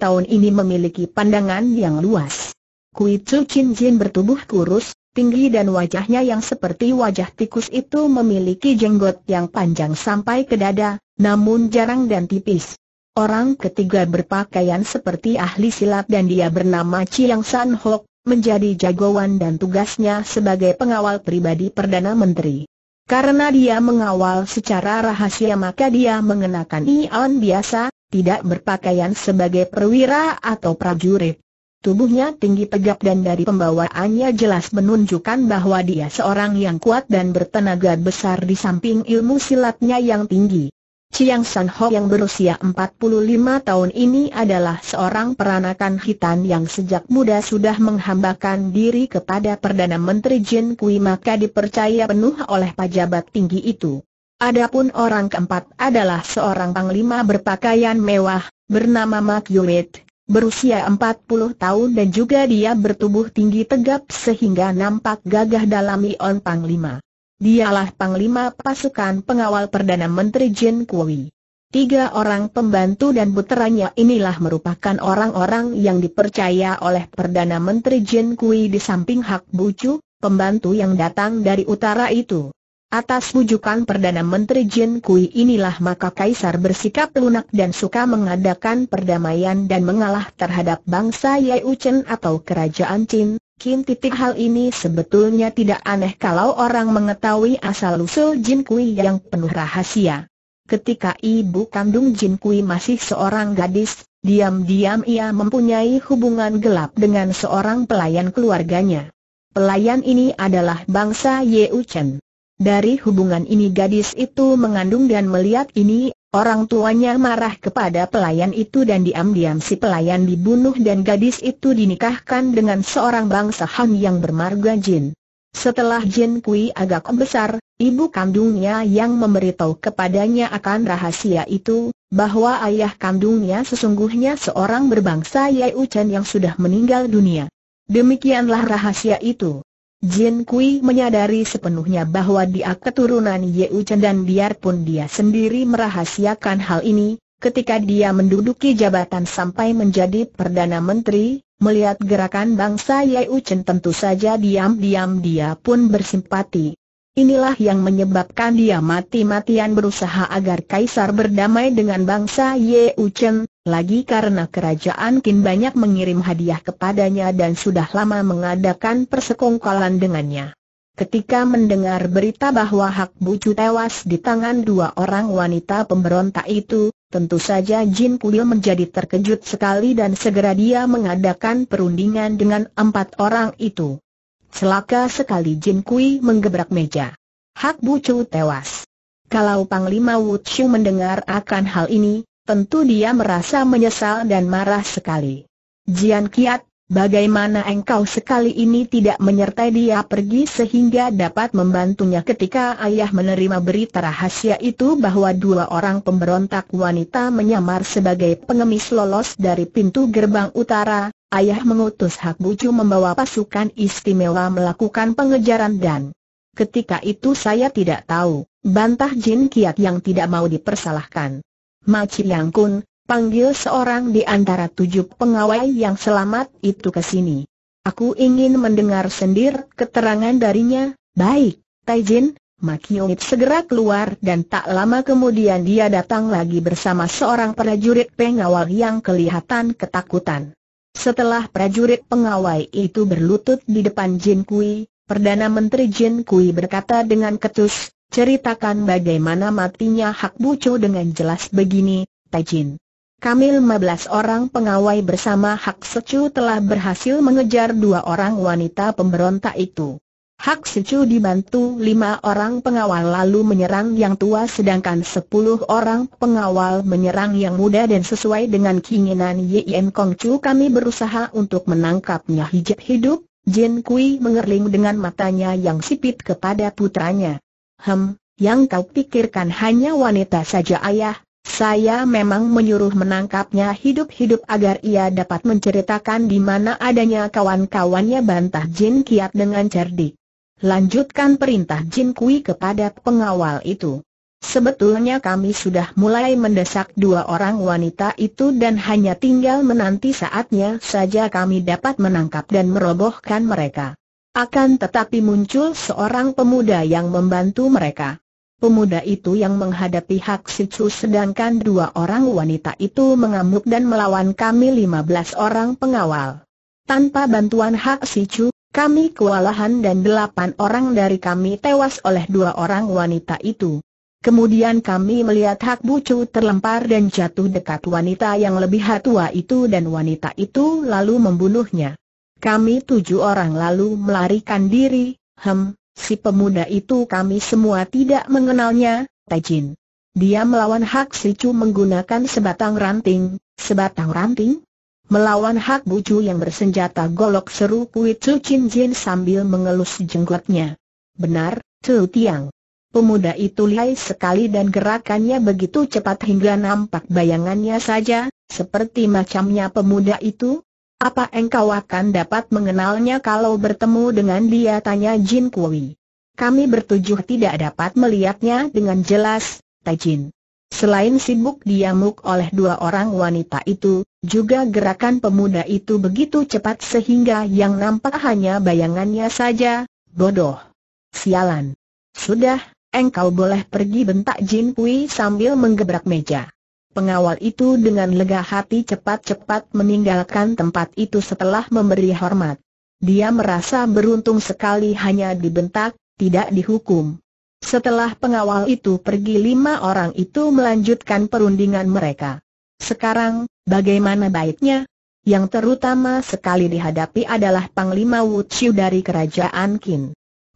A: tahun ini memiliki pandangan yang luas. Kui Tsu Chin Jin bertubuh kurus, tinggi dan wajahnya yang seperti wajah tikus itu memiliki jenggot yang panjang sampai ke dada, namun jarang dan tipis. Orang ketiga berpakaian seperti ahli silat dan dia bernama Chiang San Hok, menjadi jagoan dan tugasnya sebagai pengawal pribadi Perdana Menteri. Karena dia mengawal secara rahasia maka dia mengenakan ion biasa, tidak berpakaian sebagai perwira atau prajurit. Tubuhnya tinggi tegap dan dari pembawaannya jelas menunjukkan bahwa dia seorang yang kuat dan bertenaga besar di samping ilmu silatnya yang tinggi. Chiang San Ho yang berusia 45 tahun ini adalah seorang peranakan hitam yang sejak muda sudah menghambakan diri kepada Perdana Menteri Jin Kui maka dipercaya penuh oleh pejabat tinggi itu. Adapun orang keempat adalah seorang panglima berpakaian mewah, bernama Mak Yulit, berusia 40 tahun dan juga dia bertubuh tinggi tegap sehingga nampak gagah dalam ion panglima. Dialah Panglima Pasukan Pengawal Perdana Menteri Jin Kui. Tiga orang pembantu dan puteranya inilah merupakan orang-orang yang dipercaya oleh Perdana Menteri Jin Kui di samping Hak Bucu, pembantu yang datang dari utara itu. Atas bujukan Perdana Menteri Jin Kui inilah maka Kaisar bersikap lunak dan suka mengadakan perdamaian dan mengalah terhadap bangsa Yai Uchen atau Kerajaan Qin, Kin titik hal ini sebetulnya tidak aneh kalau orang mengetahui asal-usul Jin Kui yang penuh rahasia. Ketika ibu kandung Jin Kui masih seorang gadis, diam-diam ia mempunyai hubungan gelap dengan seorang pelayan keluarganya. Pelayan ini adalah bangsa Yeuchen. Dari hubungan ini gadis itu mengandung dan melihat ini Orang tuanya marah kepada pelayan itu dan diam-diam si pelayan dibunuh dan gadis itu dinikahkan dengan seorang bangsa Han yang bermarga Jin. Setelah Jin Kui agak besar, ibu kandungnya yang memberitahu kepadanya akan rahasia itu, bahwa ayah kandungnya sesungguhnya seorang berbangsa Yai Uchen yang sudah meninggal dunia. Demikianlah rahasia itu. Jin Kui menyadari sepenuhnya bahwa dia keturunan Ye Chen dan biarpun dia sendiri merahasiakan hal ini, ketika dia menduduki jabatan sampai menjadi Perdana Menteri, melihat gerakan bangsa Ye Chen tentu saja diam-diam dia pun bersimpati. Inilah yang menyebabkan dia mati-matian berusaha agar Kaisar berdamai dengan bangsa Ye Chen, lagi karena kerajaan Kin banyak mengirim hadiah kepadanya dan sudah lama mengadakan persekongkolan dengannya. Ketika mendengar berita bahwa Hak Bucu tewas di tangan dua orang wanita pemberontak itu, tentu saja Jin Kuil menjadi terkejut sekali dan segera dia mengadakan perundingan dengan empat orang itu. Selaka sekali Jin Kui menggebrak meja. Hak Bucu tewas. Kalau Panglima Wu Wuxiu mendengar akan hal ini, Tentu dia merasa menyesal dan marah sekali. Jian Kiat, bagaimana engkau sekali ini tidak menyertai dia pergi sehingga dapat membantunya ketika ayah menerima berita rahasia itu bahwa dua orang pemberontak wanita menyamar sebagai pengemis lolos dari pintu gerbang utara, ayah mengutus Hak Bucu membawa pasukan istimewa melakukan pengejaran dan ketika itu saya tidak tahu, bantah Jin Kiat yang tidak mau dipersalahkan. Maci Yang Kun, panggil seorang di antara tujuh pengawal yang selamat itu ke sini. Aku ingin mendengar sendiri keterangan darinya, baik, Taijin, Makiongit segera keluar dan tak lama kemudian dia datang lagi bersama seorang prajurit pengawal yang kelihatan ketakutan. Setelah prajurit pengawal itu berlutut di depan Jin Kui, Perdana Menteri Jin Kui berkata dengan ketus, ceritakan bagaimana matinya Hak Buco dengan jelas begini, Tajin. Kami 15 orang pengawai bersama Hak Secu telah berhasil mengejar dua orang wanita pemberontak itu. Hak Secu dibantu lima orang pengawal lalu menyerang yang tua sedangkan sepuluh orang pengawal menyerang yang muda dan sesuai dengan keinginan Yien Kong Chu kami berusaha untuk menangkapnya hijab hidup, Jin Kui mengerling dengan matanya yang sipit kepada putranya. Hem, yang kau pikirkan hanya wanita saja ayah, saya memang menyuruh menangkapnya hidup-hidup agar ia dapat menceritakan di mana adanya kawan-kawannya bantah Jin Kiat dengan cerdik. Lanjutkan perintah Jin Kui kepada pengawal itu. Sebetulnya kami sudah mulai mendesak dua orang wanita itu dan hanya tinggal menanti saatnya saja kami dapat menangkap dan merobohkan mereka. Akan tetapi muncul seorang pemuda yang membantu mereka. Pemuda itu yang menghadapi Hak Sicu sedangkan dua orang wanita itu mengamuk dan melawan kami 15 orang pengawal. Tanpa bantuan Hak Sicu, kami kewalahan dan delapan orang dari kami tewas oleh dua orang wanita itu. Kemudian kami melihat Hak Bucu terlempar dan jatuh dekat wanita yang lebih tua itu dan wanita itu lalu membunuhnya. Kami tujuh orang lalu melarikan diri, hem, si pemuda itu kami semua tidak mengenalnya, Tajin. Dia melawan Hak si Chu menggunakan sebatang ranting, sebatang ranting? Melawan Hak Bucu yang bersenjata golok seru Kui Chu Chin Jin sambil mengelus jenggotnya. Benar, Chu Tiang. Pemuda itu lihai sekali dan gerakannya begitu cepat hingga nampak bayangannya saja, seperti macamnya pemuda itu, apa engkau akan dapat mengenalnya kalau bertemu dengan dia? Tanya Jin Kui. Kami bertujuh tidak dapat melihatnya dengan jelas, Tai Jin. Selain sibuk diamuk oleh dua orang wanita itu, juga gerakan pemuda itu begitu cepat sehingga yang nampak hanya bayangannya saja, bodoh. Sialan. Sudah, engkau boleh pergi bentak Jin Kui sambil menggebrak meja. Pengawal itu dengan lega hati cepat-cepat meninggalkan tempat itu setelah memberi hormat. Dia merasa beruntung sekali hanya dibentak, tidak dihukum. Setelah pengawal itu pergi lima orang itu melanjutkan perundingan mereka. Sekarang, bagaimana baiknya? Yang terutama sekali dihadapi adalah Panglima Wuchiu dari Kerajaan Qin.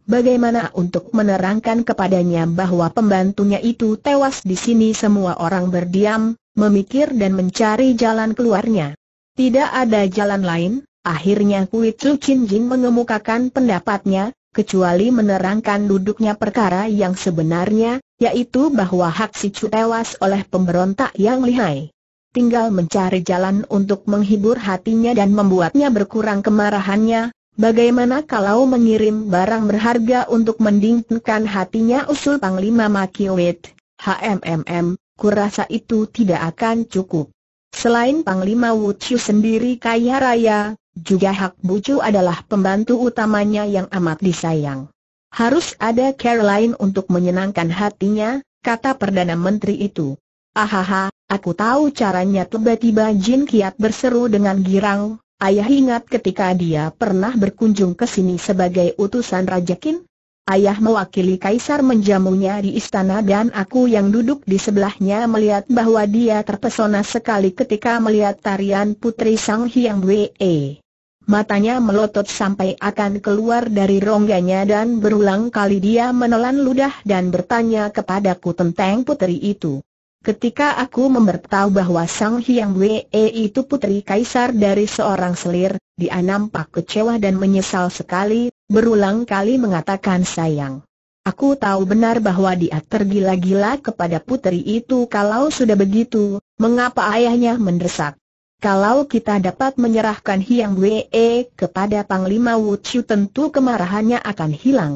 A: Bagaimana untuk menerangkan kepadanya bahwa pembantunya itu tewas di sini semua orang berdiam, memikir dan mencari jalan keluarnya. Tidak ada jalan lain, akhirnya Kui Tzu Chin Jing mengemukakan pendapatnya, kecuali menerangkan duduknya perkara yang sebenarnya, yaitu bahwa Hak Si Chu tewas oleh pemberontak yang lihai. Tinggal mencari jalan untuk menghibur hatinya dan membuatnya berkurang kemarahannya, Bagaimana kalau mengirim barang berharga untuk mendinginkan hatinya usul Panglima Makiwit? HMMM, kurasa itu tidak akan cukup. Selain Panglima Wuchu sendiri kaya raya, juga Hak Bucu adalah pembantu utamanya yang amat disayang. Harus ada Caroline untuk menyenangkan hatinya, kata Perdana Menteri itu. Ahaha, aku tahu caranya tiba-tiba Jin Kiat berseru dengan girang, Ayah ingat ketika dia pernah berkunjung ke sini sebagai utusan Raja Kin? Ayah mewakili kaisar menjamunya di istana dan aku yang duduk di sebelahnya melihat bahwa dia terpesona sekali ketika melihat tarian putri Sang Hyang Wee. Matanya melotot sampai akan keluar dari rongganya dan berulang kali dia menelan ludah dan bertanya kepadaku tentang putri itu. Ketika aku memberitahu bahwa Sang Hyang Wei itu putri kaisar dari seorang selir, dia nampak kecewa dan menyesal sekali, berulang kali mengatakan sayang. Aku tahu benar bahwa dia tergila-gila kepada putri itu kalau sudah begitu, mengapa ayahnya mendesak? Kalau kita dapat menyerahkan Hyang Wei kepada Panglima Wu Chiu tentu kemarahannya akan hilang.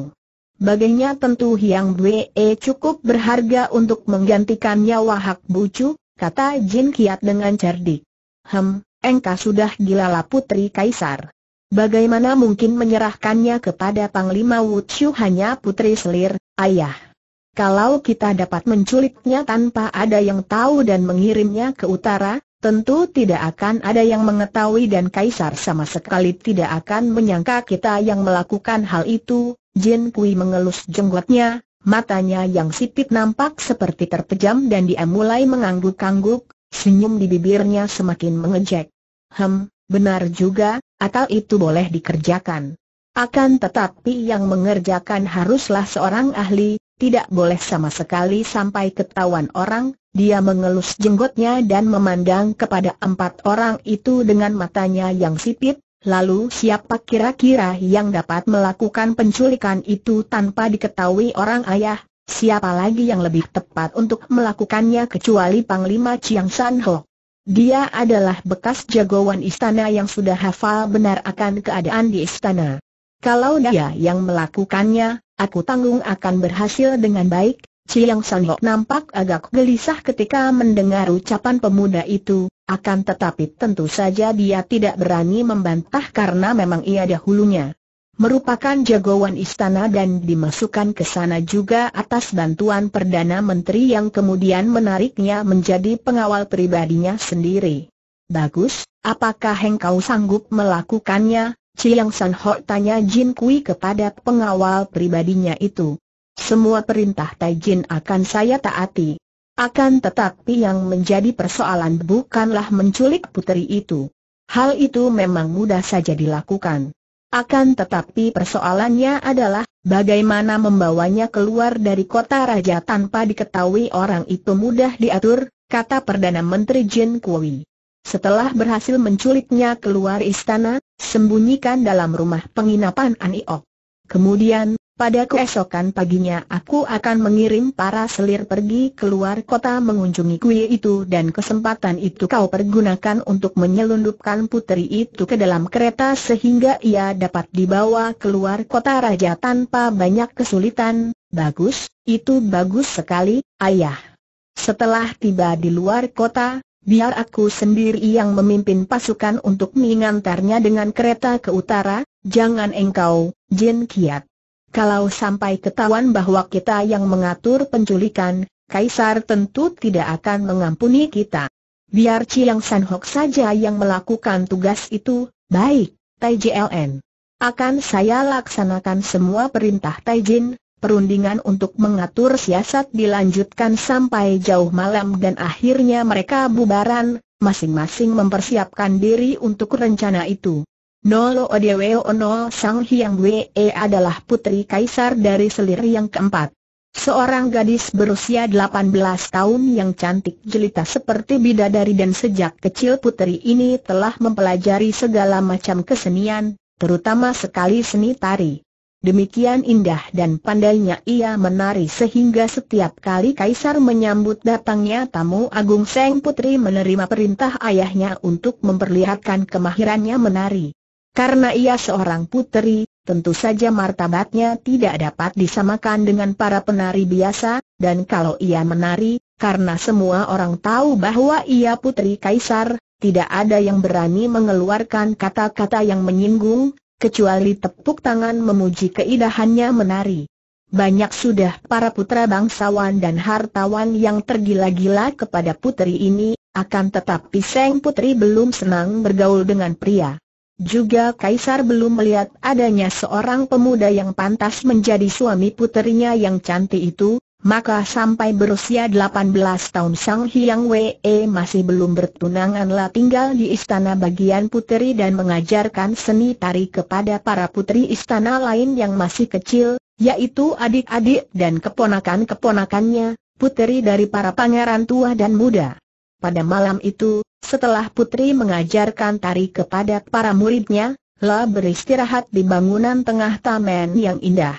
A: Baginya tentu Hiang Bwe eh, cukup berharga untuk menggantikan nyawa Hak Bucu, kata Jin Kiat dengan cerdik. Hem, engkau sudah gila lah putri kaisar. Bagaimana mungkin menyerahkannya kepada Panglima Wuchu hanya putri selir, ayah. Kalau kita dapat menculiknya tanpa ada yang tahu dan mengirimnya ke utara, Tentu tidak akan ada yang mengetahui dan Kaisar sama sekali tidak akan menyangka kita yang melakukan hal itu, Jin Kui mengelus jenggotnya, matanya yang sipit nampak seperti terpejam dan dia mulai mengangguk-angguk, senyum di bibirnya semakin mengejek. Hem, benar juga, atau itu boleh dikerjakan. Akan tetapi yang mengerjakan haruslah seorang ahli, tidak boleh sama sekali sampai ketahuan orang, dia mengelus jenggotnya dan memandang kepada empat orang itu dengan matanya yang sipit, lalu siapa kira-kira yang dapat melakukan penculikan itu tanpa diketahui orang ayah, siapa lagi yang lebih tepat untuk melakukannya kecuali Panglima Chiang San Ho. Dia adalah bekas jagoan istana yang sudah hafal benar akan keadaan di istana. Kalau dia yang melakukannya, aku tanggung akan berhasil dengan baik, Chiang San nampak agak gelisah ketika mendengar ucapan pemuda itu, akan tetapi tentu saja dia tidak berani membantah karena memang ia dahulunya merupakan jagoan istana dan dimasukkan ke sana juga atas bantuan Perdana Menteri yang kemudian menariknya menjadi pengawal pribadinya sendiri. Bagus, apakah engkau sanggup melakukannya? Chiang San Ho tanya Jin Kui kepada pengawal pribadinya itu. Semua perintah Taijin akan saya taati. Akan tetapi yang menjadi persoalan bukanlah menculik puteri itu. Hal itu memang mudah saja dilakukan. Akan tetapi persoalannya adalah, bagaimana membawanya keluar dari kota raja tanpa diketahui orang itu mudah diatur, kata Perdana Menteri Jin Kui. Setelah berhasil menculiknya keluar istana, sembunyikan dalam rumah penginapan Aniok. Kemudian, pada keesokan paginya aku akan mengirim para selir pergi keluar kota mengunjungi kue itu dan kesempatan itu kau pergunakan untuk menyelundupkan putri itu ke dalam kereta sehingga ia dapat dibawa keluar kota raja tanpa banyak kesulitan. Bagus, itu bagus sekali, ayah. Setelah tiba di luar kota, biar aku sendiri yang memimpin pasukan untuk mengantarnya dengan kereta ke utara, jangan engkau, Jin Kiat. Kalau sampai ketahuan bahwa kita yang mengatur penculikan, Kaisar tentu tidak akan mengampuni kita. Biar Chiang San Hok saja yang melakukan tugas itu, baik, Tai JLN. Akan saya laksanakan semua perintah Tai Jin, perundingan untuk mengatur siasat dilanjutkan sampai jauh malam dan akhirnya mereka bubaran, masing-masing mempersiapkan diri untuk rencana itu. Nolo Odeweo Nol Sang Hyang Wee adalah putri kaisar dari selir yang keempat. Seorang gadis berusia 18 tahun yang cantik jelita seperti bidadari dan sejak kecil putri ini telah mempelajari segala macam kesenian, terutama sekali seni tari. Demikian indah dan pandainya ia menari sehingga setiap kali kaisar menyambut datangnya tamu agung Seng Putri menerima perintah ayahnya untuk memperlihatkan kemahirannya menari. Karena ia seorang puteri, tentu saja martabatnya tidak dapat disamakan dengan para penari biasa, dan kalau ia menari, karena semua orang tahu bahwa ia putri kaisar, tidak ada yang berani mengeluarkan kata-kata yang menyinggung, kecuali tepuk tangan memuji keindahannya menari. Banyak sudah para putra bangsawan dan hartawan yang tergila-gila kepada putri ini, akan tetapi Seng Putri belum senang bergaul dengan pria. Juga Kaisar belum melihat adanya seorang pemuda yang pantas menjadi suami puterinya yang cantik itu, maka sampai berusia 18 tahun Sang Hyang Wei masih belum bertunanganlah tinggal di istana bagian puteri dan mengajarkan seni tari kepada para putri istana lain yang masih kecil, yaitu adik-adik dan keponakan-keponakannya, puteri dari para pangeran tua dan muda. Pada malam itu, setelah Putri mengajarkan tari kepada para muridnya, La beristirahat di bangunan tengah taman yang indah.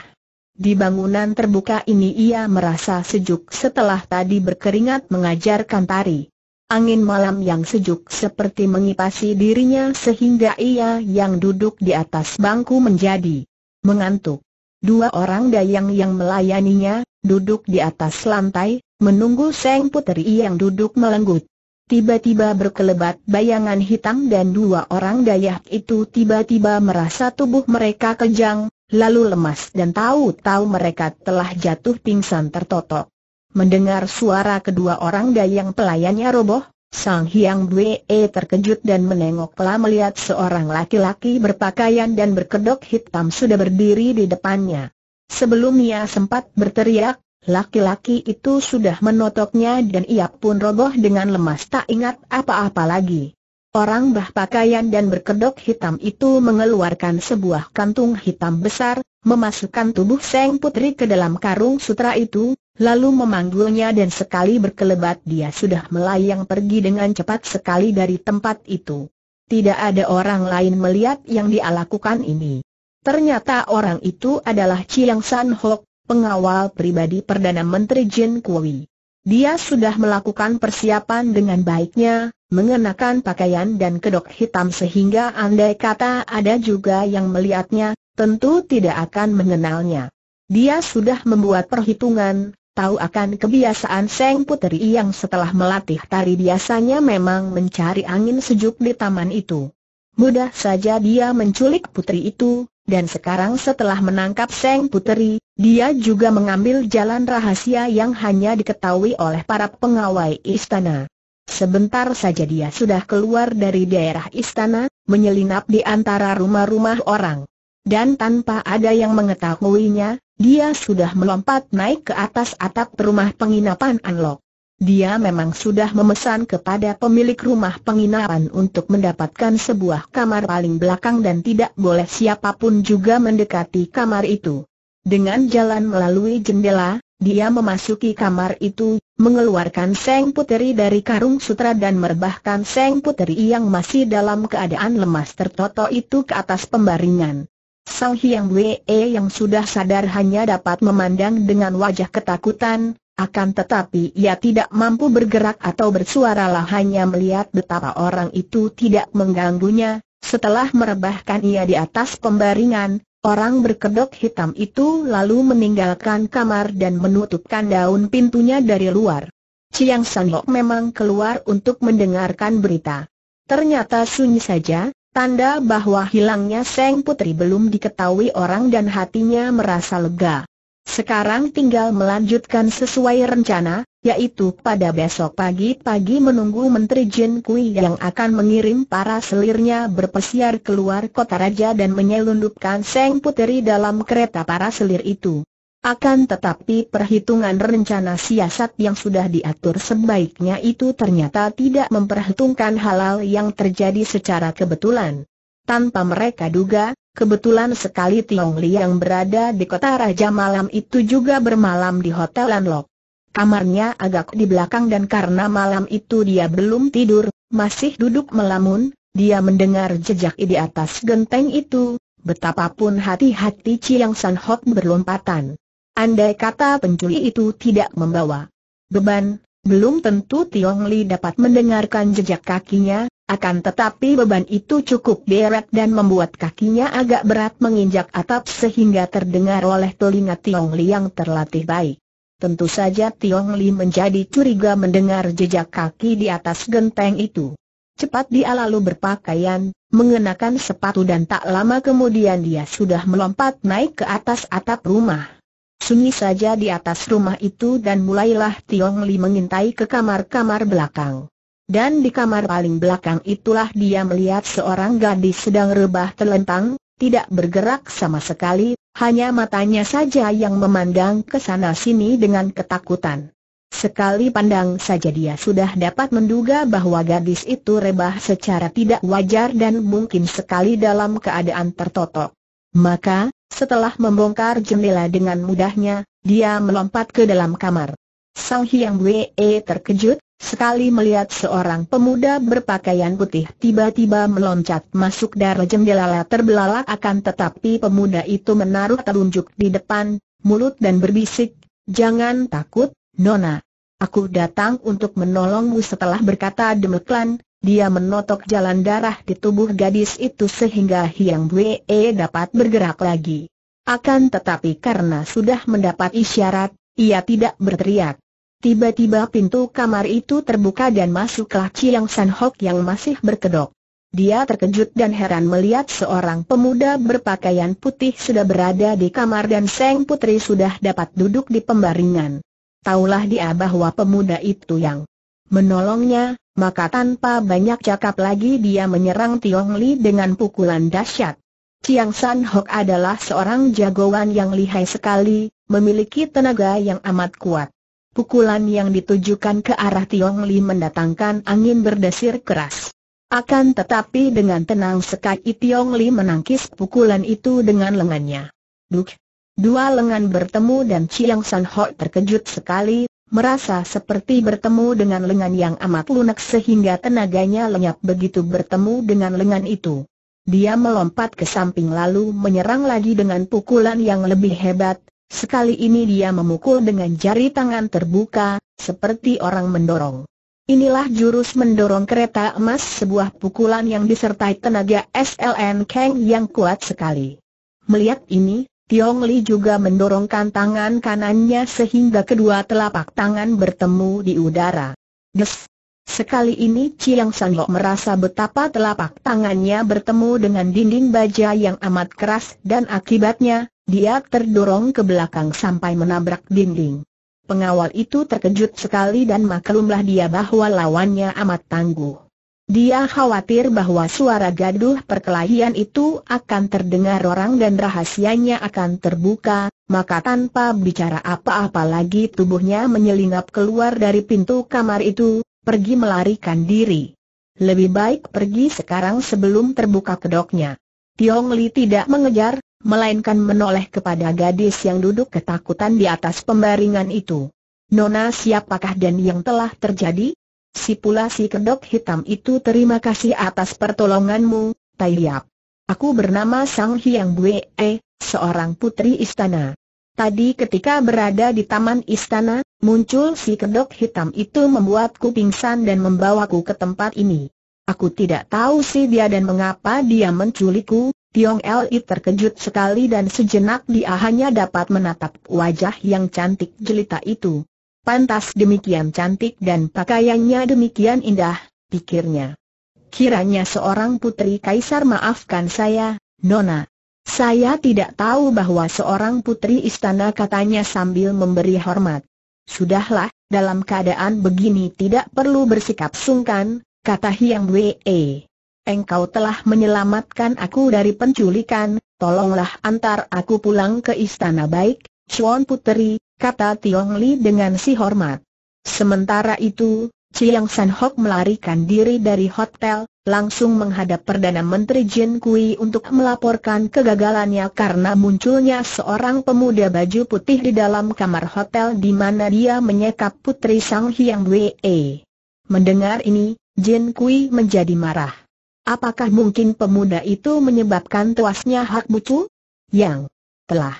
A: Di bangunan terbuka ini ia merasa sejuk setelah tadi berkeringat mengajarkan tari. Angin malam yang sejuk seperti mengipasi dirinya sehingga ia yang duduk di atas bangku menjadi mengantuk. Dua orang dayang yang melayaninya, duduk di atas lantai, menunggu Seng putri yang duduk melenggut. Tiba-tiba berkelebat bayangan hitam dan dua orang dayak itu tiba-tiba merasa tubuh mereka kejang, lalu lemas dan tahu-tahu mereka telah jatuh pingsan tertotok. Mendengar suara kedua orang dayang pelayannya roboh, Sang Hyang Bwe terkejut dan menengoklah melihat seorang laki-laki berpakaian dan berkedok hitam sudah berdiri di depannya. Sebelum ia sempat berteriak, Laki-laki itu sudah menotoknya dan ia pun roboh dengan lemas tak ingat apa-apa lagi. Orang bah pakaian dan berkedok hitam itu mengeluarkan sebuah kantung hitam besar, memasukkan tubuh Seng Putri ke dalam karung sutra itu, lalu memanggulnya dan sekali berkelebat dia sudah melayang pergi dengan cepat sekali dari tempat itu. Tidak ada orang lain melihat yang dia lakukan ini. Ternyata orang itu adalah Chiang San Hok, pengawal pribadi Perdana Menteri Jin Kui. Dia sudah melakukan persiapan dengan baiknya, mengenakan pakaian dan kedok hitam sehingga andai kata ada juga yang melihatnya, tentu tidak akan mengenalnya. Dia sudah membuat perhitungan, tahu akan kebiasaan Seng Putri yang setelah melatih tari biasanya memang mencari angin sejuk di taman itu. Mudah saja dia menculik putri itu, dan sekarang setelah menangkap Seng Puteri, dia juga mengambil jalan rahasia yang hanya diketahui oleh para pengawai istana. Sebentar saja dia sudah keluar dari daerah istana, menyelinap di antara rumah-rumah orang. Dan tanpa ada yang mengetahuinya, dia sudah melompat naik ke atas atap rumah penginapan Anlok. Dia memang sudah memesan kepada pemilik rumah penginapan untuk mendapatkan sebuah kamar paling belakang dan tidak boleh siapapun juga mendekati kamar itu. Dengan jalan melalui jendela, dia memasuki kamar itu, mengeluarkan Seng Puteri dari karung sutra dan merebahkan Seng Puteri yang masih dalam keadaan lemas tertoto itu ke atas pembaringan. Sang Hyang Wee yang sudah sadar hanya dapat memandang dengan wajah ketakutan, akan tetapi ia tidak mampu bergerak atau bersuara lah hanya melihat betapa orang itu tidak mengganggunya. Setelah merebahkan ia di atas pembaringan, orang berkedok hitam itu lalu meninggalkan kamar dan menutupkan daun pintunya dari luar. Chiang San memang keluar untuk mendengarkan berita. Ternyata sunyi saja, tanda bahwa hilangnya Seng Putri belum diketahui orang dan hatinya merasa lega. Sekarang tinggal melanjutkan sesuai rencana, yaitu pada besok pagi-pagi menunggu Menteri Jin Kui yang akan mengirim para selirnya berpesiar keluar kota raja dan menyelundupkan Seng Puteri dalam kereta para selir itu. Akan tetapi perhitungan rencana siasat yang sudah diatur sebaiknya itu ternyata tidak memperhitungkan halal yang terjadi secara kebetulan. Tanpa mereka duga, Kebetulan sekali Tiong Li yang berada di kota Raja malam itu juga bermalam di Hotel Anlok. Kamarnya agak di belakang dan karena malam itu dia belum tidur, masih duduk melamun, dia mendengar jejak di atas genteng itu, betapapun hati-hati Chiang San Hok berlompatan. Andai kata pencuri itu tidak membawa beban, belum tentu Tiong Li dapat mendengarkan jejak kakinya, akan tetapi beban itu cukup berat dan membuat kakinya agak berat menginjak atap sehingga terdengar oleh telinga Tiong Li yang terlatih baik. Tentu saja Tiong Li menjadi curiga mendengar jejak kaki di atas genteng itu. Cepat dia lalu berpakaian, mengenakan sepatu dan tak lama kemudian dia sudah melompat naik ke atas atap rumah. Sunyi saja di atas rumah itu dan mulailah Tiong Li mengintai ke kamar-kamar belakang. Dan di kamar paling belakang itulah dia melihat seorang gadis sedang rebah telentang, tidak bergerak sama sekali, hanya matanya saja yang memandang ke sana-sini dengan ketakutan. Sekali pandang saja dia sudah dapat menduga bahwa gadis itu rebah secara tidak wajar dan mungkin sekali dalam keadaan tertotok. Maka, setelah membongkar jendela dengan mudahnya, dia melompat ke dalam kamar. Sang Hyang Wei terkejut, Sekali melihat seorang pemuda berpakaian putih tiba-tiba meloncat masuk dari jendela terbelalak akan tetapi pemuda itu menaruh telunjuk di depan, mulut dan berbisik, Jangan takut, Nona. Aku datang untuk menolongmu setelah berkata demeklan, dia menotok jalan darah di tubuh gadis itu sehingga Hiang Wee dapat bergerak lagi. Akan tetapi karena sudah mendapat isyarat, ia tidak berteriak. Tiba-tiba pintu kamar itu terbuka dan masuklah Chiang San Hok yang masih berkedok. Dia terkejut dan heran melihat seorang pemuda berpakaian putih sudah berada di kamar dan Seng Putri sudah dapat duduk di pembaringan. Taulah dia bahwa pemuda itu yang menolongnya, maka tanpa banyak cakap lagi dia menyerang Tiong Li dengan pukulan dahsyat. Chiang San Hok adalah seorang jagoan yang lihai sekali, memiliki tenaga yang amat kuat. Pukulan yang ditujukan ke arah Tiong Li mendatangkan angin berdesir keras. Akan tetapi dengan tenang sekali Tiong Li menangkis pukulan itu dengan lengannya. Duk! Dua lengan bertemu dan Chiang San Ho terkejut sekali, merasa seperti bertemu dengan lengan yang amat lunak sehingga tenaganya lenyap begitu bertemu dengan lengan itu. Dia melompat ke samping lalu menyerang lagi dengan pukulan yang lebih hebat, Sekali ini dia memukul dengan jari tangan terbuka, seperti orang mendorong. Inilah jurus mendorong kereta emas sebuah pukulan yang disertai tenaga SLN Kang yang kuat sekali. Melihat ini, Tiong Li juga mendorongkan tangan kanannya sehingga kedua telapak tangan bertemu di udara. Des! Sekali ini Chiang San Lok merasa betapa telapak tangannya bertemu dengan dinding baja yang amat keras dan akibatnya, dia terdorong ke belakang sampai menabrak dinding. Pengawal itu terkejut sekali dan maklumlah dia bahwa lawannya amat tangguh. Dia khawatir bahwa suara gaduh perkelahian itu akan terdengar orang dan rahasianya akan terbuka, maka tanpa bicara apa-apa lagi tubuhnya menyelinap keluar dari pintu kamar itu, pergi melarikan diri. Lebih baik pergi sekarang sebelum terbuka kedoknya. Tiong Li tidak mengejar, melainkan menoleh kepada gadis yang duduk ketakutan di atas pembaringan itu. Nona siapakah dan yang telah terjadi? Si pula si kedok hitam itu terima kasih atas pertolonganmu, Tai Yap. Aku bernama Sang Hyang Bue, eh, seorang putri istana. Tadi ketika berada di taman istana, Muncul si kedok hitam itu membuatku pingsan dan membawaku ke tempat ini. Aku tidak tahu si dia dan mengapa dia menculikku. Tiong Li terkejut sekali dan sejenak dia hanya dapat menatap wajah yang cantik jelita itu. Pantas demikian cantik dan pakaiannya demikian indah, pikirnya. Kiranya seorang putri kaisar maafkan saya, Nona. Saya tidak tahu bahwa seorang putri istana katanya sambil memberi hormat. Sudahlah, dalam keadaan begini tidak perlu bersikap sungkan, kata Hiang Wei. Engkau telah menyelamatkan aku dari penculikan, tolonglah antar aku pulang ke istana baik, Chuan Puteri, kata Tiong Li dengan si hormat. Sementara itu, Chiang San Hock melarikan diri dari hotel, langsung menghadap Perdana Menteri Jin Kui untuk melaporkan kegagalannya karena munculnya seorang pemuda baju putih di dalam kamar hotel di mana dia menyekap putri Sang Hyang Wei. Mendengar ini, Jin Kui menjadi marah. Apakah mungkin pemuda itu menyebabkan tuasnya Hak Bucu? Yang telah.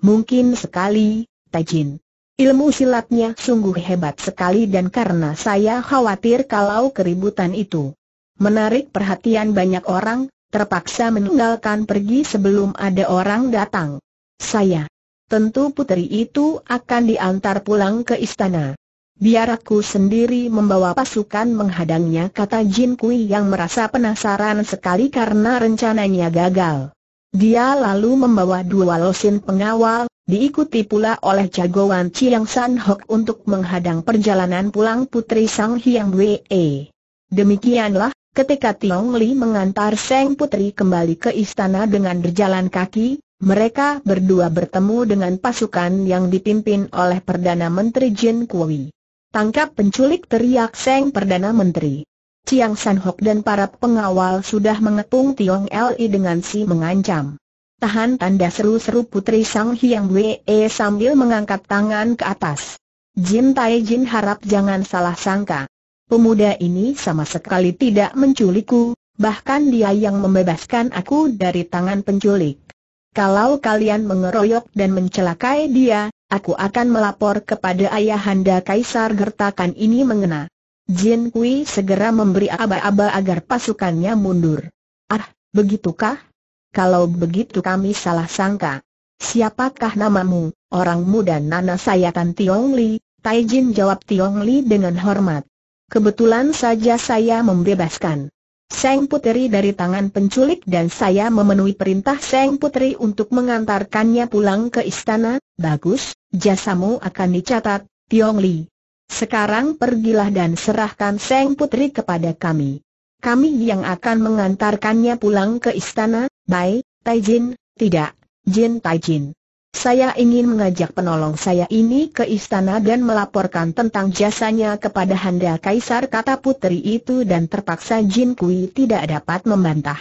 A: Mungkin sekali, Jin. Ilmu silatnya sungguh hebat sekali dan karena saya khawatir kalau keributan itu menarik perhatian banyak orang, terpaksa meninggalkan pergi sebelum ada orang datang. Saya tentu putri itu akan diantar pulang ke istana. Biar aku sendiri membawa pasukan menghadangnya kata Jin Kui yang merasa penasaran sekali karena rencananya gagal. Dia lalu membawa dua losin pengawal, diikuti pula oleh jagoan Chiang San Hok untuk menghadang perjalanan pulang putri Sang Hyang Wei. Demikianlah, ketika Tiong Li mengantar Seng Putri kembali ke istana dengan berjalan kaki, mereka berdua bertemu dengan pasukan yang dipimpin oleh Perdana Menteri Jin Kui. Tangkap penculik teriak Seng Perdana Menteri. Chiang San Hok dan para pengawal sudah mengepung Tiong Li dengan si mengancam. Tahan tanda seru-seru putri Sang Hyang Wei e sambil mengangkat tangan ke atas. Jin Tai Jin harap jangan salah sangka. Pemuda ini sama sekali tidak menculikku, bahkan dia yang membebaskan aku dari tangan penculik. Kalau kalian mengeroyok dan mencelakai dia, aku akan melapor kepada ayahanda Kaisar gertakan ini mengena. Jin Kui segera memberi aba-aba agar pasukannya mundur. Ah, begitukah? Kalau begitu kami salah sangka. Siapakah namamu, orang muda Nana saya kan Tiong Li? Tai Jin jawab Tiong Li dengan hormat. Kebetulan saja saya membebaskan Seng Putri dari tangan penculik dan saya memenuhi perintah Seng Putri untuk mengantarkannya pulang ke istana. Bagus, jasamu akan dicatat, Tiong Li. Sekarang pergilah dan serahkan Seng Putri kepada kami. Kami yang akan mengantarkannya pulang ke istana, Bai, Taijin, tidak, Jin Taijin. Saya ingin mengajak penolong saya ini ke istana dan melaporkan tentang jasanya kepada Handa Kaisar kata putri itu dan terpaksa Jin Kui tidak dapat membantah.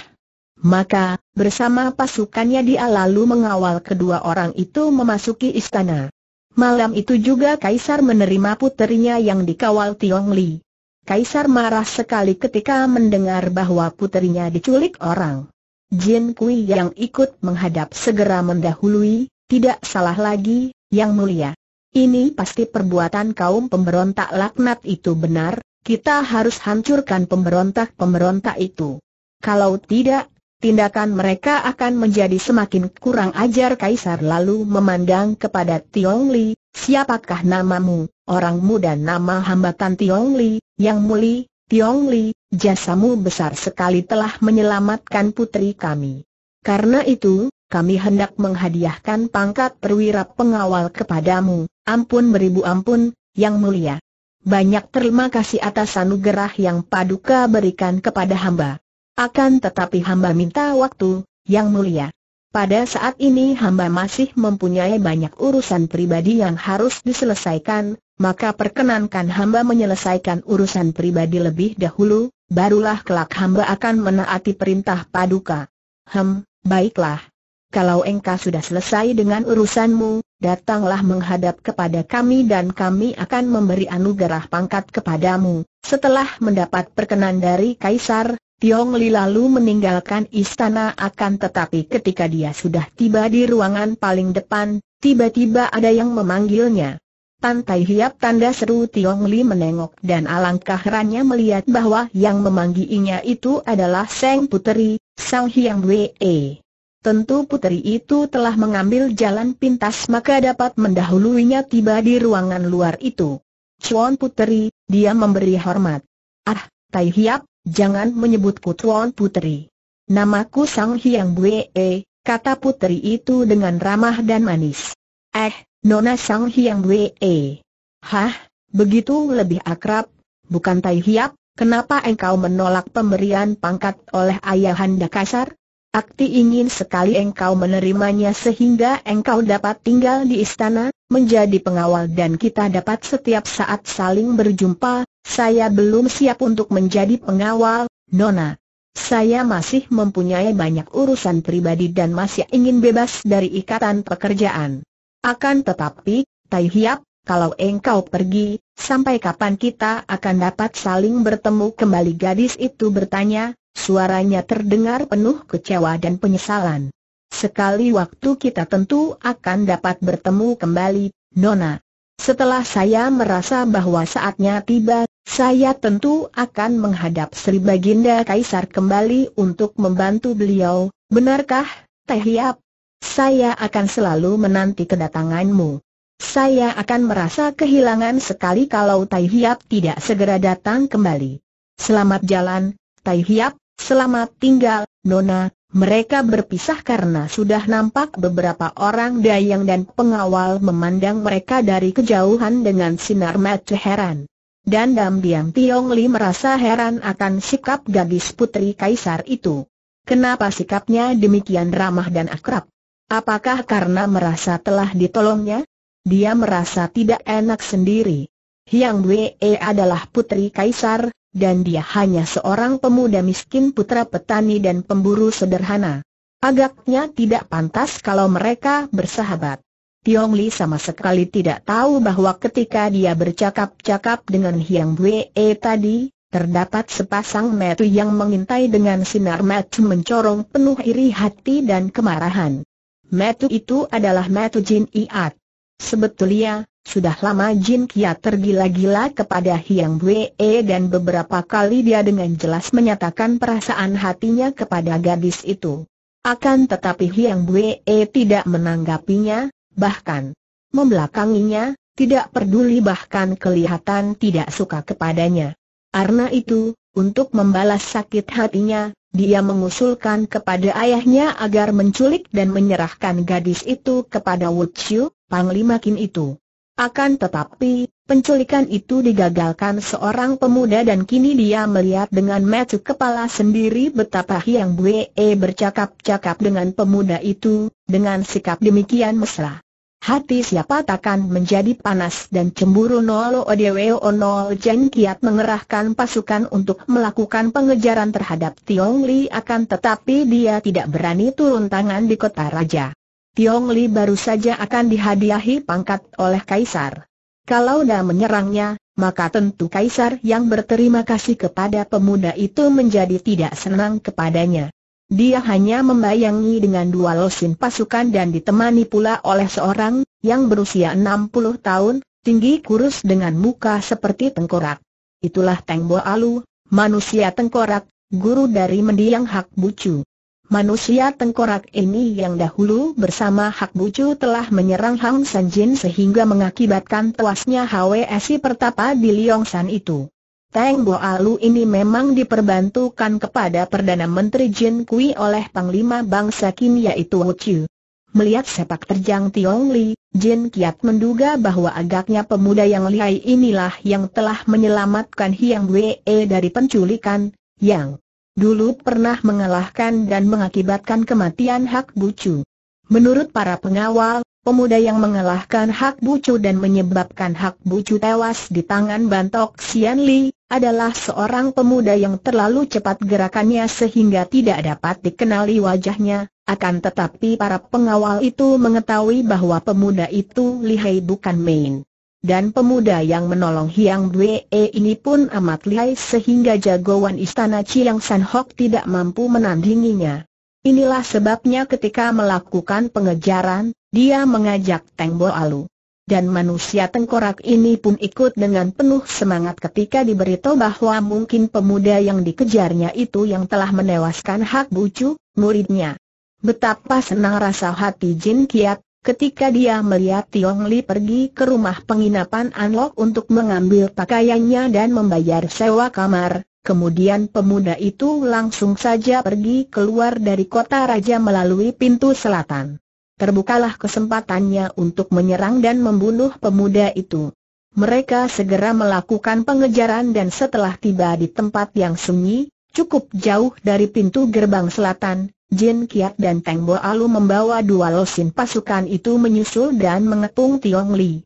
A: Maka, bersama pasukannya dia lalu mengawal kedua orang itu memasuki istana. Malam itu juga Kaisar menerima puterinya yang dikawal Tiong Li. Kaisar marah sekali ketika mendengar bahwa puterinya diculik orang. Jin Kui yang ikut menghadap segera mendahului, tidak salah lagi, yang mulia. Ini pasti perbuatan kaum pemberontak laknat itu benar, kita harus hancurkan pemberontak-pemberontak itu. Kalau tidak, tindakan mereka akan menjadi semakin kurang ajar Kaisar lalu memandang kepada Tiong Li, siapakah namamu, orang muda nama hambatan Tiong Li, yang muli, Tiong Li, jasamu besar sekali telah menyelamatkan putri kami. Karena itu, kami hendak menghadiahkan pangkat perwira pengawal kepadamu, ampun beribu ampun, yang mulia. Banyak terima kasih atas anugerah yang paduka berikan kepada hamba. Akan tetapi hamba minta waktu, yang mulia. Pada saat ini hamba masih mempunyai banyak urusan pribadi yang harus diselesaikan, maka perkenankan hamba menyelesaikan urusan pribadi lebih dahulu, barulah kelak hamba akan menaati perintah paduka. Hem, baiklah. Kalau engkau sudah selesai dengan urusanmu, datanglah menghadap kepada kami dan kami akan memberi anugerah pangkat kepadamu. Setelah mendapat perkenan dari Kaisar, Tiong Li lalu meninggalkan istana akan tetapi ketika dia sudah tiba di ruangan paling depan, tiba-tiba ada yang memanggilnya. Tan Tai Hiap tanda seru Tiong Li menengok dan alangkah herannya melihat bahwa yang memanggiinya itu adalah Seng Puteri, Sang Hyang Wee. Tentu puteri itu telah mengambil jalan pintas maka dapat mendahuluinya tiba di ruangan luar itu. Chuan Puteri, dia memberi hormat. Ah, Tai Hiap, jangan menyebutku Tuan Putri. Namaku Sang Hyang Buee, eh, kata putri itu dengan ramah dan manis. Eh, Nona Sang Hyang Buee. Eh. Hah, begitu lebih akrab, bukan Tai Hiap, kenapa engkau menolak pemberian pangkat oleh ayahanda kasar? Akti ingin sekali engkau menerimanya sehingga engkau dapat tinggal di istana, menjadi pengawal dan kita dapat setiap saat saling berjumpa, saya belum siap untuk menjadi pengawal, Nona. Saya masih mempunyai banyak urusan pribadi dan masih ingin bebas dari ikatan pekerjaan. Akan tetapi, Tai Hiap, kalau engkau pergi, sampai kapan kita akan dapat saling bertemu kembali gadis itu bertanya, suaranya terdengar penuh kecewa dan penyesalan. Sekali waktu kita tentu akan dapat bertemu kembali, Nona. Setelah saya merasa bahwa saatnya tiba, saya tentu akan menghadap Sri Baginda Kaisar kembali untuk membantu beliau, benarkah, Teh Hiap? Saya akan selalu menanti kedatanganmu. Saya akan merasa kehilangan sekali kalau Tai Hiap tidak segera datang kembali. Selamat jalan, Tai Hiap, selamat tinggal, Nona, mereka berpisah karena sudah nampak beberapa orang dayang dan pengawal memandang mereka dari kejauhan dengan sinar mata heran. Dan diam-diam Tiong Li merasa heran akan sikap gadis putri kaisar itu. Kenapa sikapnya demikian ramah dan akrab? Apakah karena merasa telah ditolongnya? Dia merasa tidak enak sendiri. Yang Wei adalah putri kaisar, dan dia hanya seorang pemuda miskin putra petani dan pemburu sederhana. Agaknya tidak pantas kalau mereka bersahabat. Tiong Li sama sekali tidak tahu bahwa ketika dia bercakap-cakap dengan Hiang Wei e tadi, terdapat sepasang metu yang mengintai dengan sinar metu mencorong penuh iri hati dan kemarahan. Metu itu adalah metu Jin Iat. Sebetulnya, sudah lama Jin Kia tergila-gila kepada Hiang Wee e dan beberapa kali dia dengan jelas menyatakan perasaan hatinya kepada gadis itu. Akan tetapi Hiang Wee e tidak menanggapinya, bahkan membelakanginya, tidak peduli bahkan kelihatan tidak suka kepadanya. Karena itu, untuk membalas sakit hatinya, dia mengusulkan kepada ayahnya agar menculik dan menyerahkan gadis itu kepada Wu Chiu, Panglima Kim itu. Akan tetapi, penculikan itu digagalkan seorang pemuda dan kini dia melihat dengan mata kepala sendiri betapa Hiang Bue bercakap-cakap dengan pemuda itu, dengan sikap demikian mesra. Hati siapa takkan menjadi panas dan cemburu Nolo Odeweo Nol Jen kiat mengerahkan pasukan untuk melakukan pengejaran terhadap Tiong Li akan tetapi dia tidak berani turun tangan di kota raja. Tiong Li baru saja akan dihadiahi pangkat oleh Kaisar. Kalau dia menyerangnya, maka tentu Kaisar yang berterima kasih kepada pemuda itu menjadi tidak senang kepadanya. Dia hanya membayangi dengan dua losin pasukan dan ditemani pula oleh seorang yang berusia 60 tahun, tinggi kurus dengan muka seperti tengkorak. Itulah Teng Bo Alu, manusia tengkorak, guru dari mendiang Hak Bucu. Manusia tengkorak ini yang dahulu bersama Hak Bucu telah menyerang Hang Jin sehingga mengakibatkan tewasnya HWSI Pertapa di San itu. Teng Boalu ini memang diperbantukan kepada Perdana Menteri Jin Kui oleh Panglima Bangsa Kim yaitu Wu Chiu. Melihat sepak terjang Tiong Li, Jin Kiat menduga bahwa agaknya pemuda yang lihai inilah yang telah menyelamatkan Hiang Wei dari penculikan, yang dulu pernah mengalahkan dan mengakibatkan kematian Hak Bucu. Menurut para pengawal, pemuda yang mengalahkan Hak Bucu dan menyebabkan Hak Bucu tewas di tangan bantok Xian Li, adalah seorang pemuda yang terlalu cepat gerakannya sehingga tidak dapat dikenali wajahnya, akan tetapi para pengawal itu mengetahui bahwa pemuda itu lihai bukan main dan pemuda yang menolong Hiang Bwe eh, ini pun amat lihai sehingga jagoan istana Chiang San Hok tidak mampu menandinginya. Inilah sebabnya ketika melakukan pengejaran, dia mengajak Teng Bo Alu. Dan manusia tengkorak ini pun ikut dengan penuh semangat ketika diberitahu bahwa mungkin pemuda yang dikejarnya itu yang telah menewaskan Hak Bucu, muridnya. Betapa senang rasa hati Jin Kiat, Ketika dia melihat Tiong Li pergi ke rumah penginapan Anlok untuk mengambil pakaiannya dan membayar sewa kamar, kemudian pemuda itu langsung saja pergi keluar dari kota raja melalui pintu selatan. Terbukalah kesempatannya untuk menyerang dan membunuh pemuda itu. Mereka segera melakukan pengejaran dan setelah tiba di tempat yang sunyi, cukup jauh dari pintu gerbang selatan, Jin Kiat dan Teng Bo Alu membawa dua losin pasukan itu menyusul dan mengepung Tiong Li.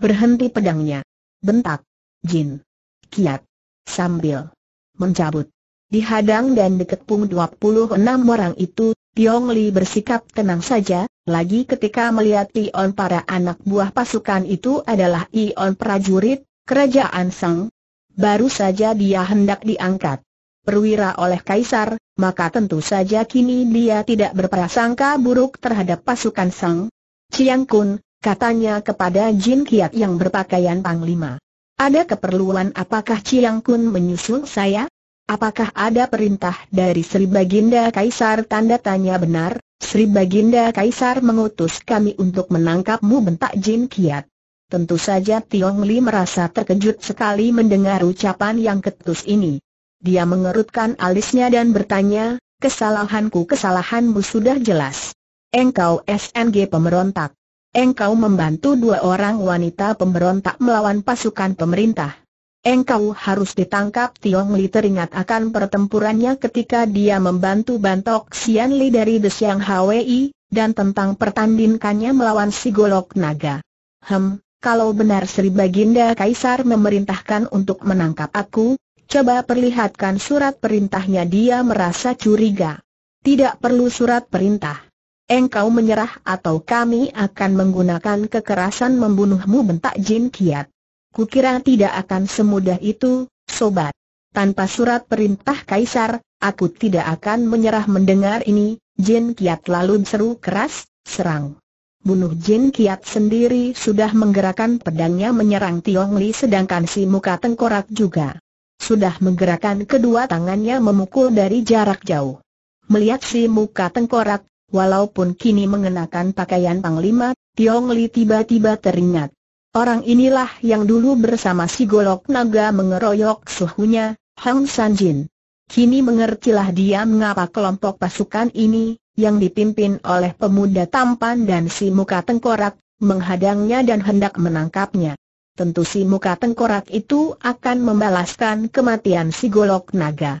A: Berhenti pedangnya. Bentak. Jin. Kiat. Sambil mencabut. Dihadang dan dikepung 26 orang itu, Tiong Li bersikap tenang saja, lagi ketika melihat Ion para anak buah pasukan itu adalah Ion prajurit, kerajaan Sang. Baru saja dia hendak diangkat perwira oleh Kaisar, maka tentu saja kini dia tidak berprasangka buruk terhadap pasukan Sang Chiang Kun, katanya kepada Jin Kiat yang berpakaian panglima. Ada keperluan apakah Chiang Kun menyusul saya? Apakah ada perintah dari Sri Baginda Kaisar? Tanda tanya benar, Sri Baginda Kaisar mengutus kami untuk menangkapmu bentak Jin Kiat. Tentu saja Tiong Li merasa terkejut sekali mendengar ucapan yang ketus ini. Dia mengerutkan alisnya dan bertanya, kesalahanku kesalahanmu sudah jelas. Engkau SNG pemberontak. Engkau membantu dua orang wanita pemberontak melawan pasukan pemerintah. Engkau harus ditangkap Tiong Li teringat akan pertempurannya ketika dia membantu bantok Xian Li dari Desiang Hwei, Hwi, dan tentang pertandingannya melawan si Golok Naga. Hem, kalau benar Sri Baginda Kaisar memerintahkan untuk menangkap aku, Coba perlihatkan surat perintahnya dia merasa curiga. Tidak perlu surat perintah. Engkau menyerah atau kami akan menggunakan kekerasan membunuhmu bentak Jin Kiat. Kukira tidak akan semudah itu, sobat. Tanpa surat perintah kaisar, aku tidak akan menyerah mendengar ini, Jin Kiat lalu seru keras, serang. Bunuh Jin Kiat sendiri sudah menggerakkan pedangnya menyerang Tiong Li sedangkan si muka tengkorak juga sudah menggerakkan kedua tangannya memukul dari jarak jauh. Melihat si muka tengkorak, walaupun kini mengenakan pakaian panglima, Tiong Li tiba-tiba teringat. Orang inilah yang dulu bersama si golok naga mengeroyok suhunya, Hang San Jin. Kini mengertilah dia mengapa kelompok pasukan ini, yang dipimpin oleh pemuda tampan dan si muka tengkorak, menghadangnya dan hendak menangkapnya tentu si muka tengkorak itu akan membalaskan kematian si golok naga.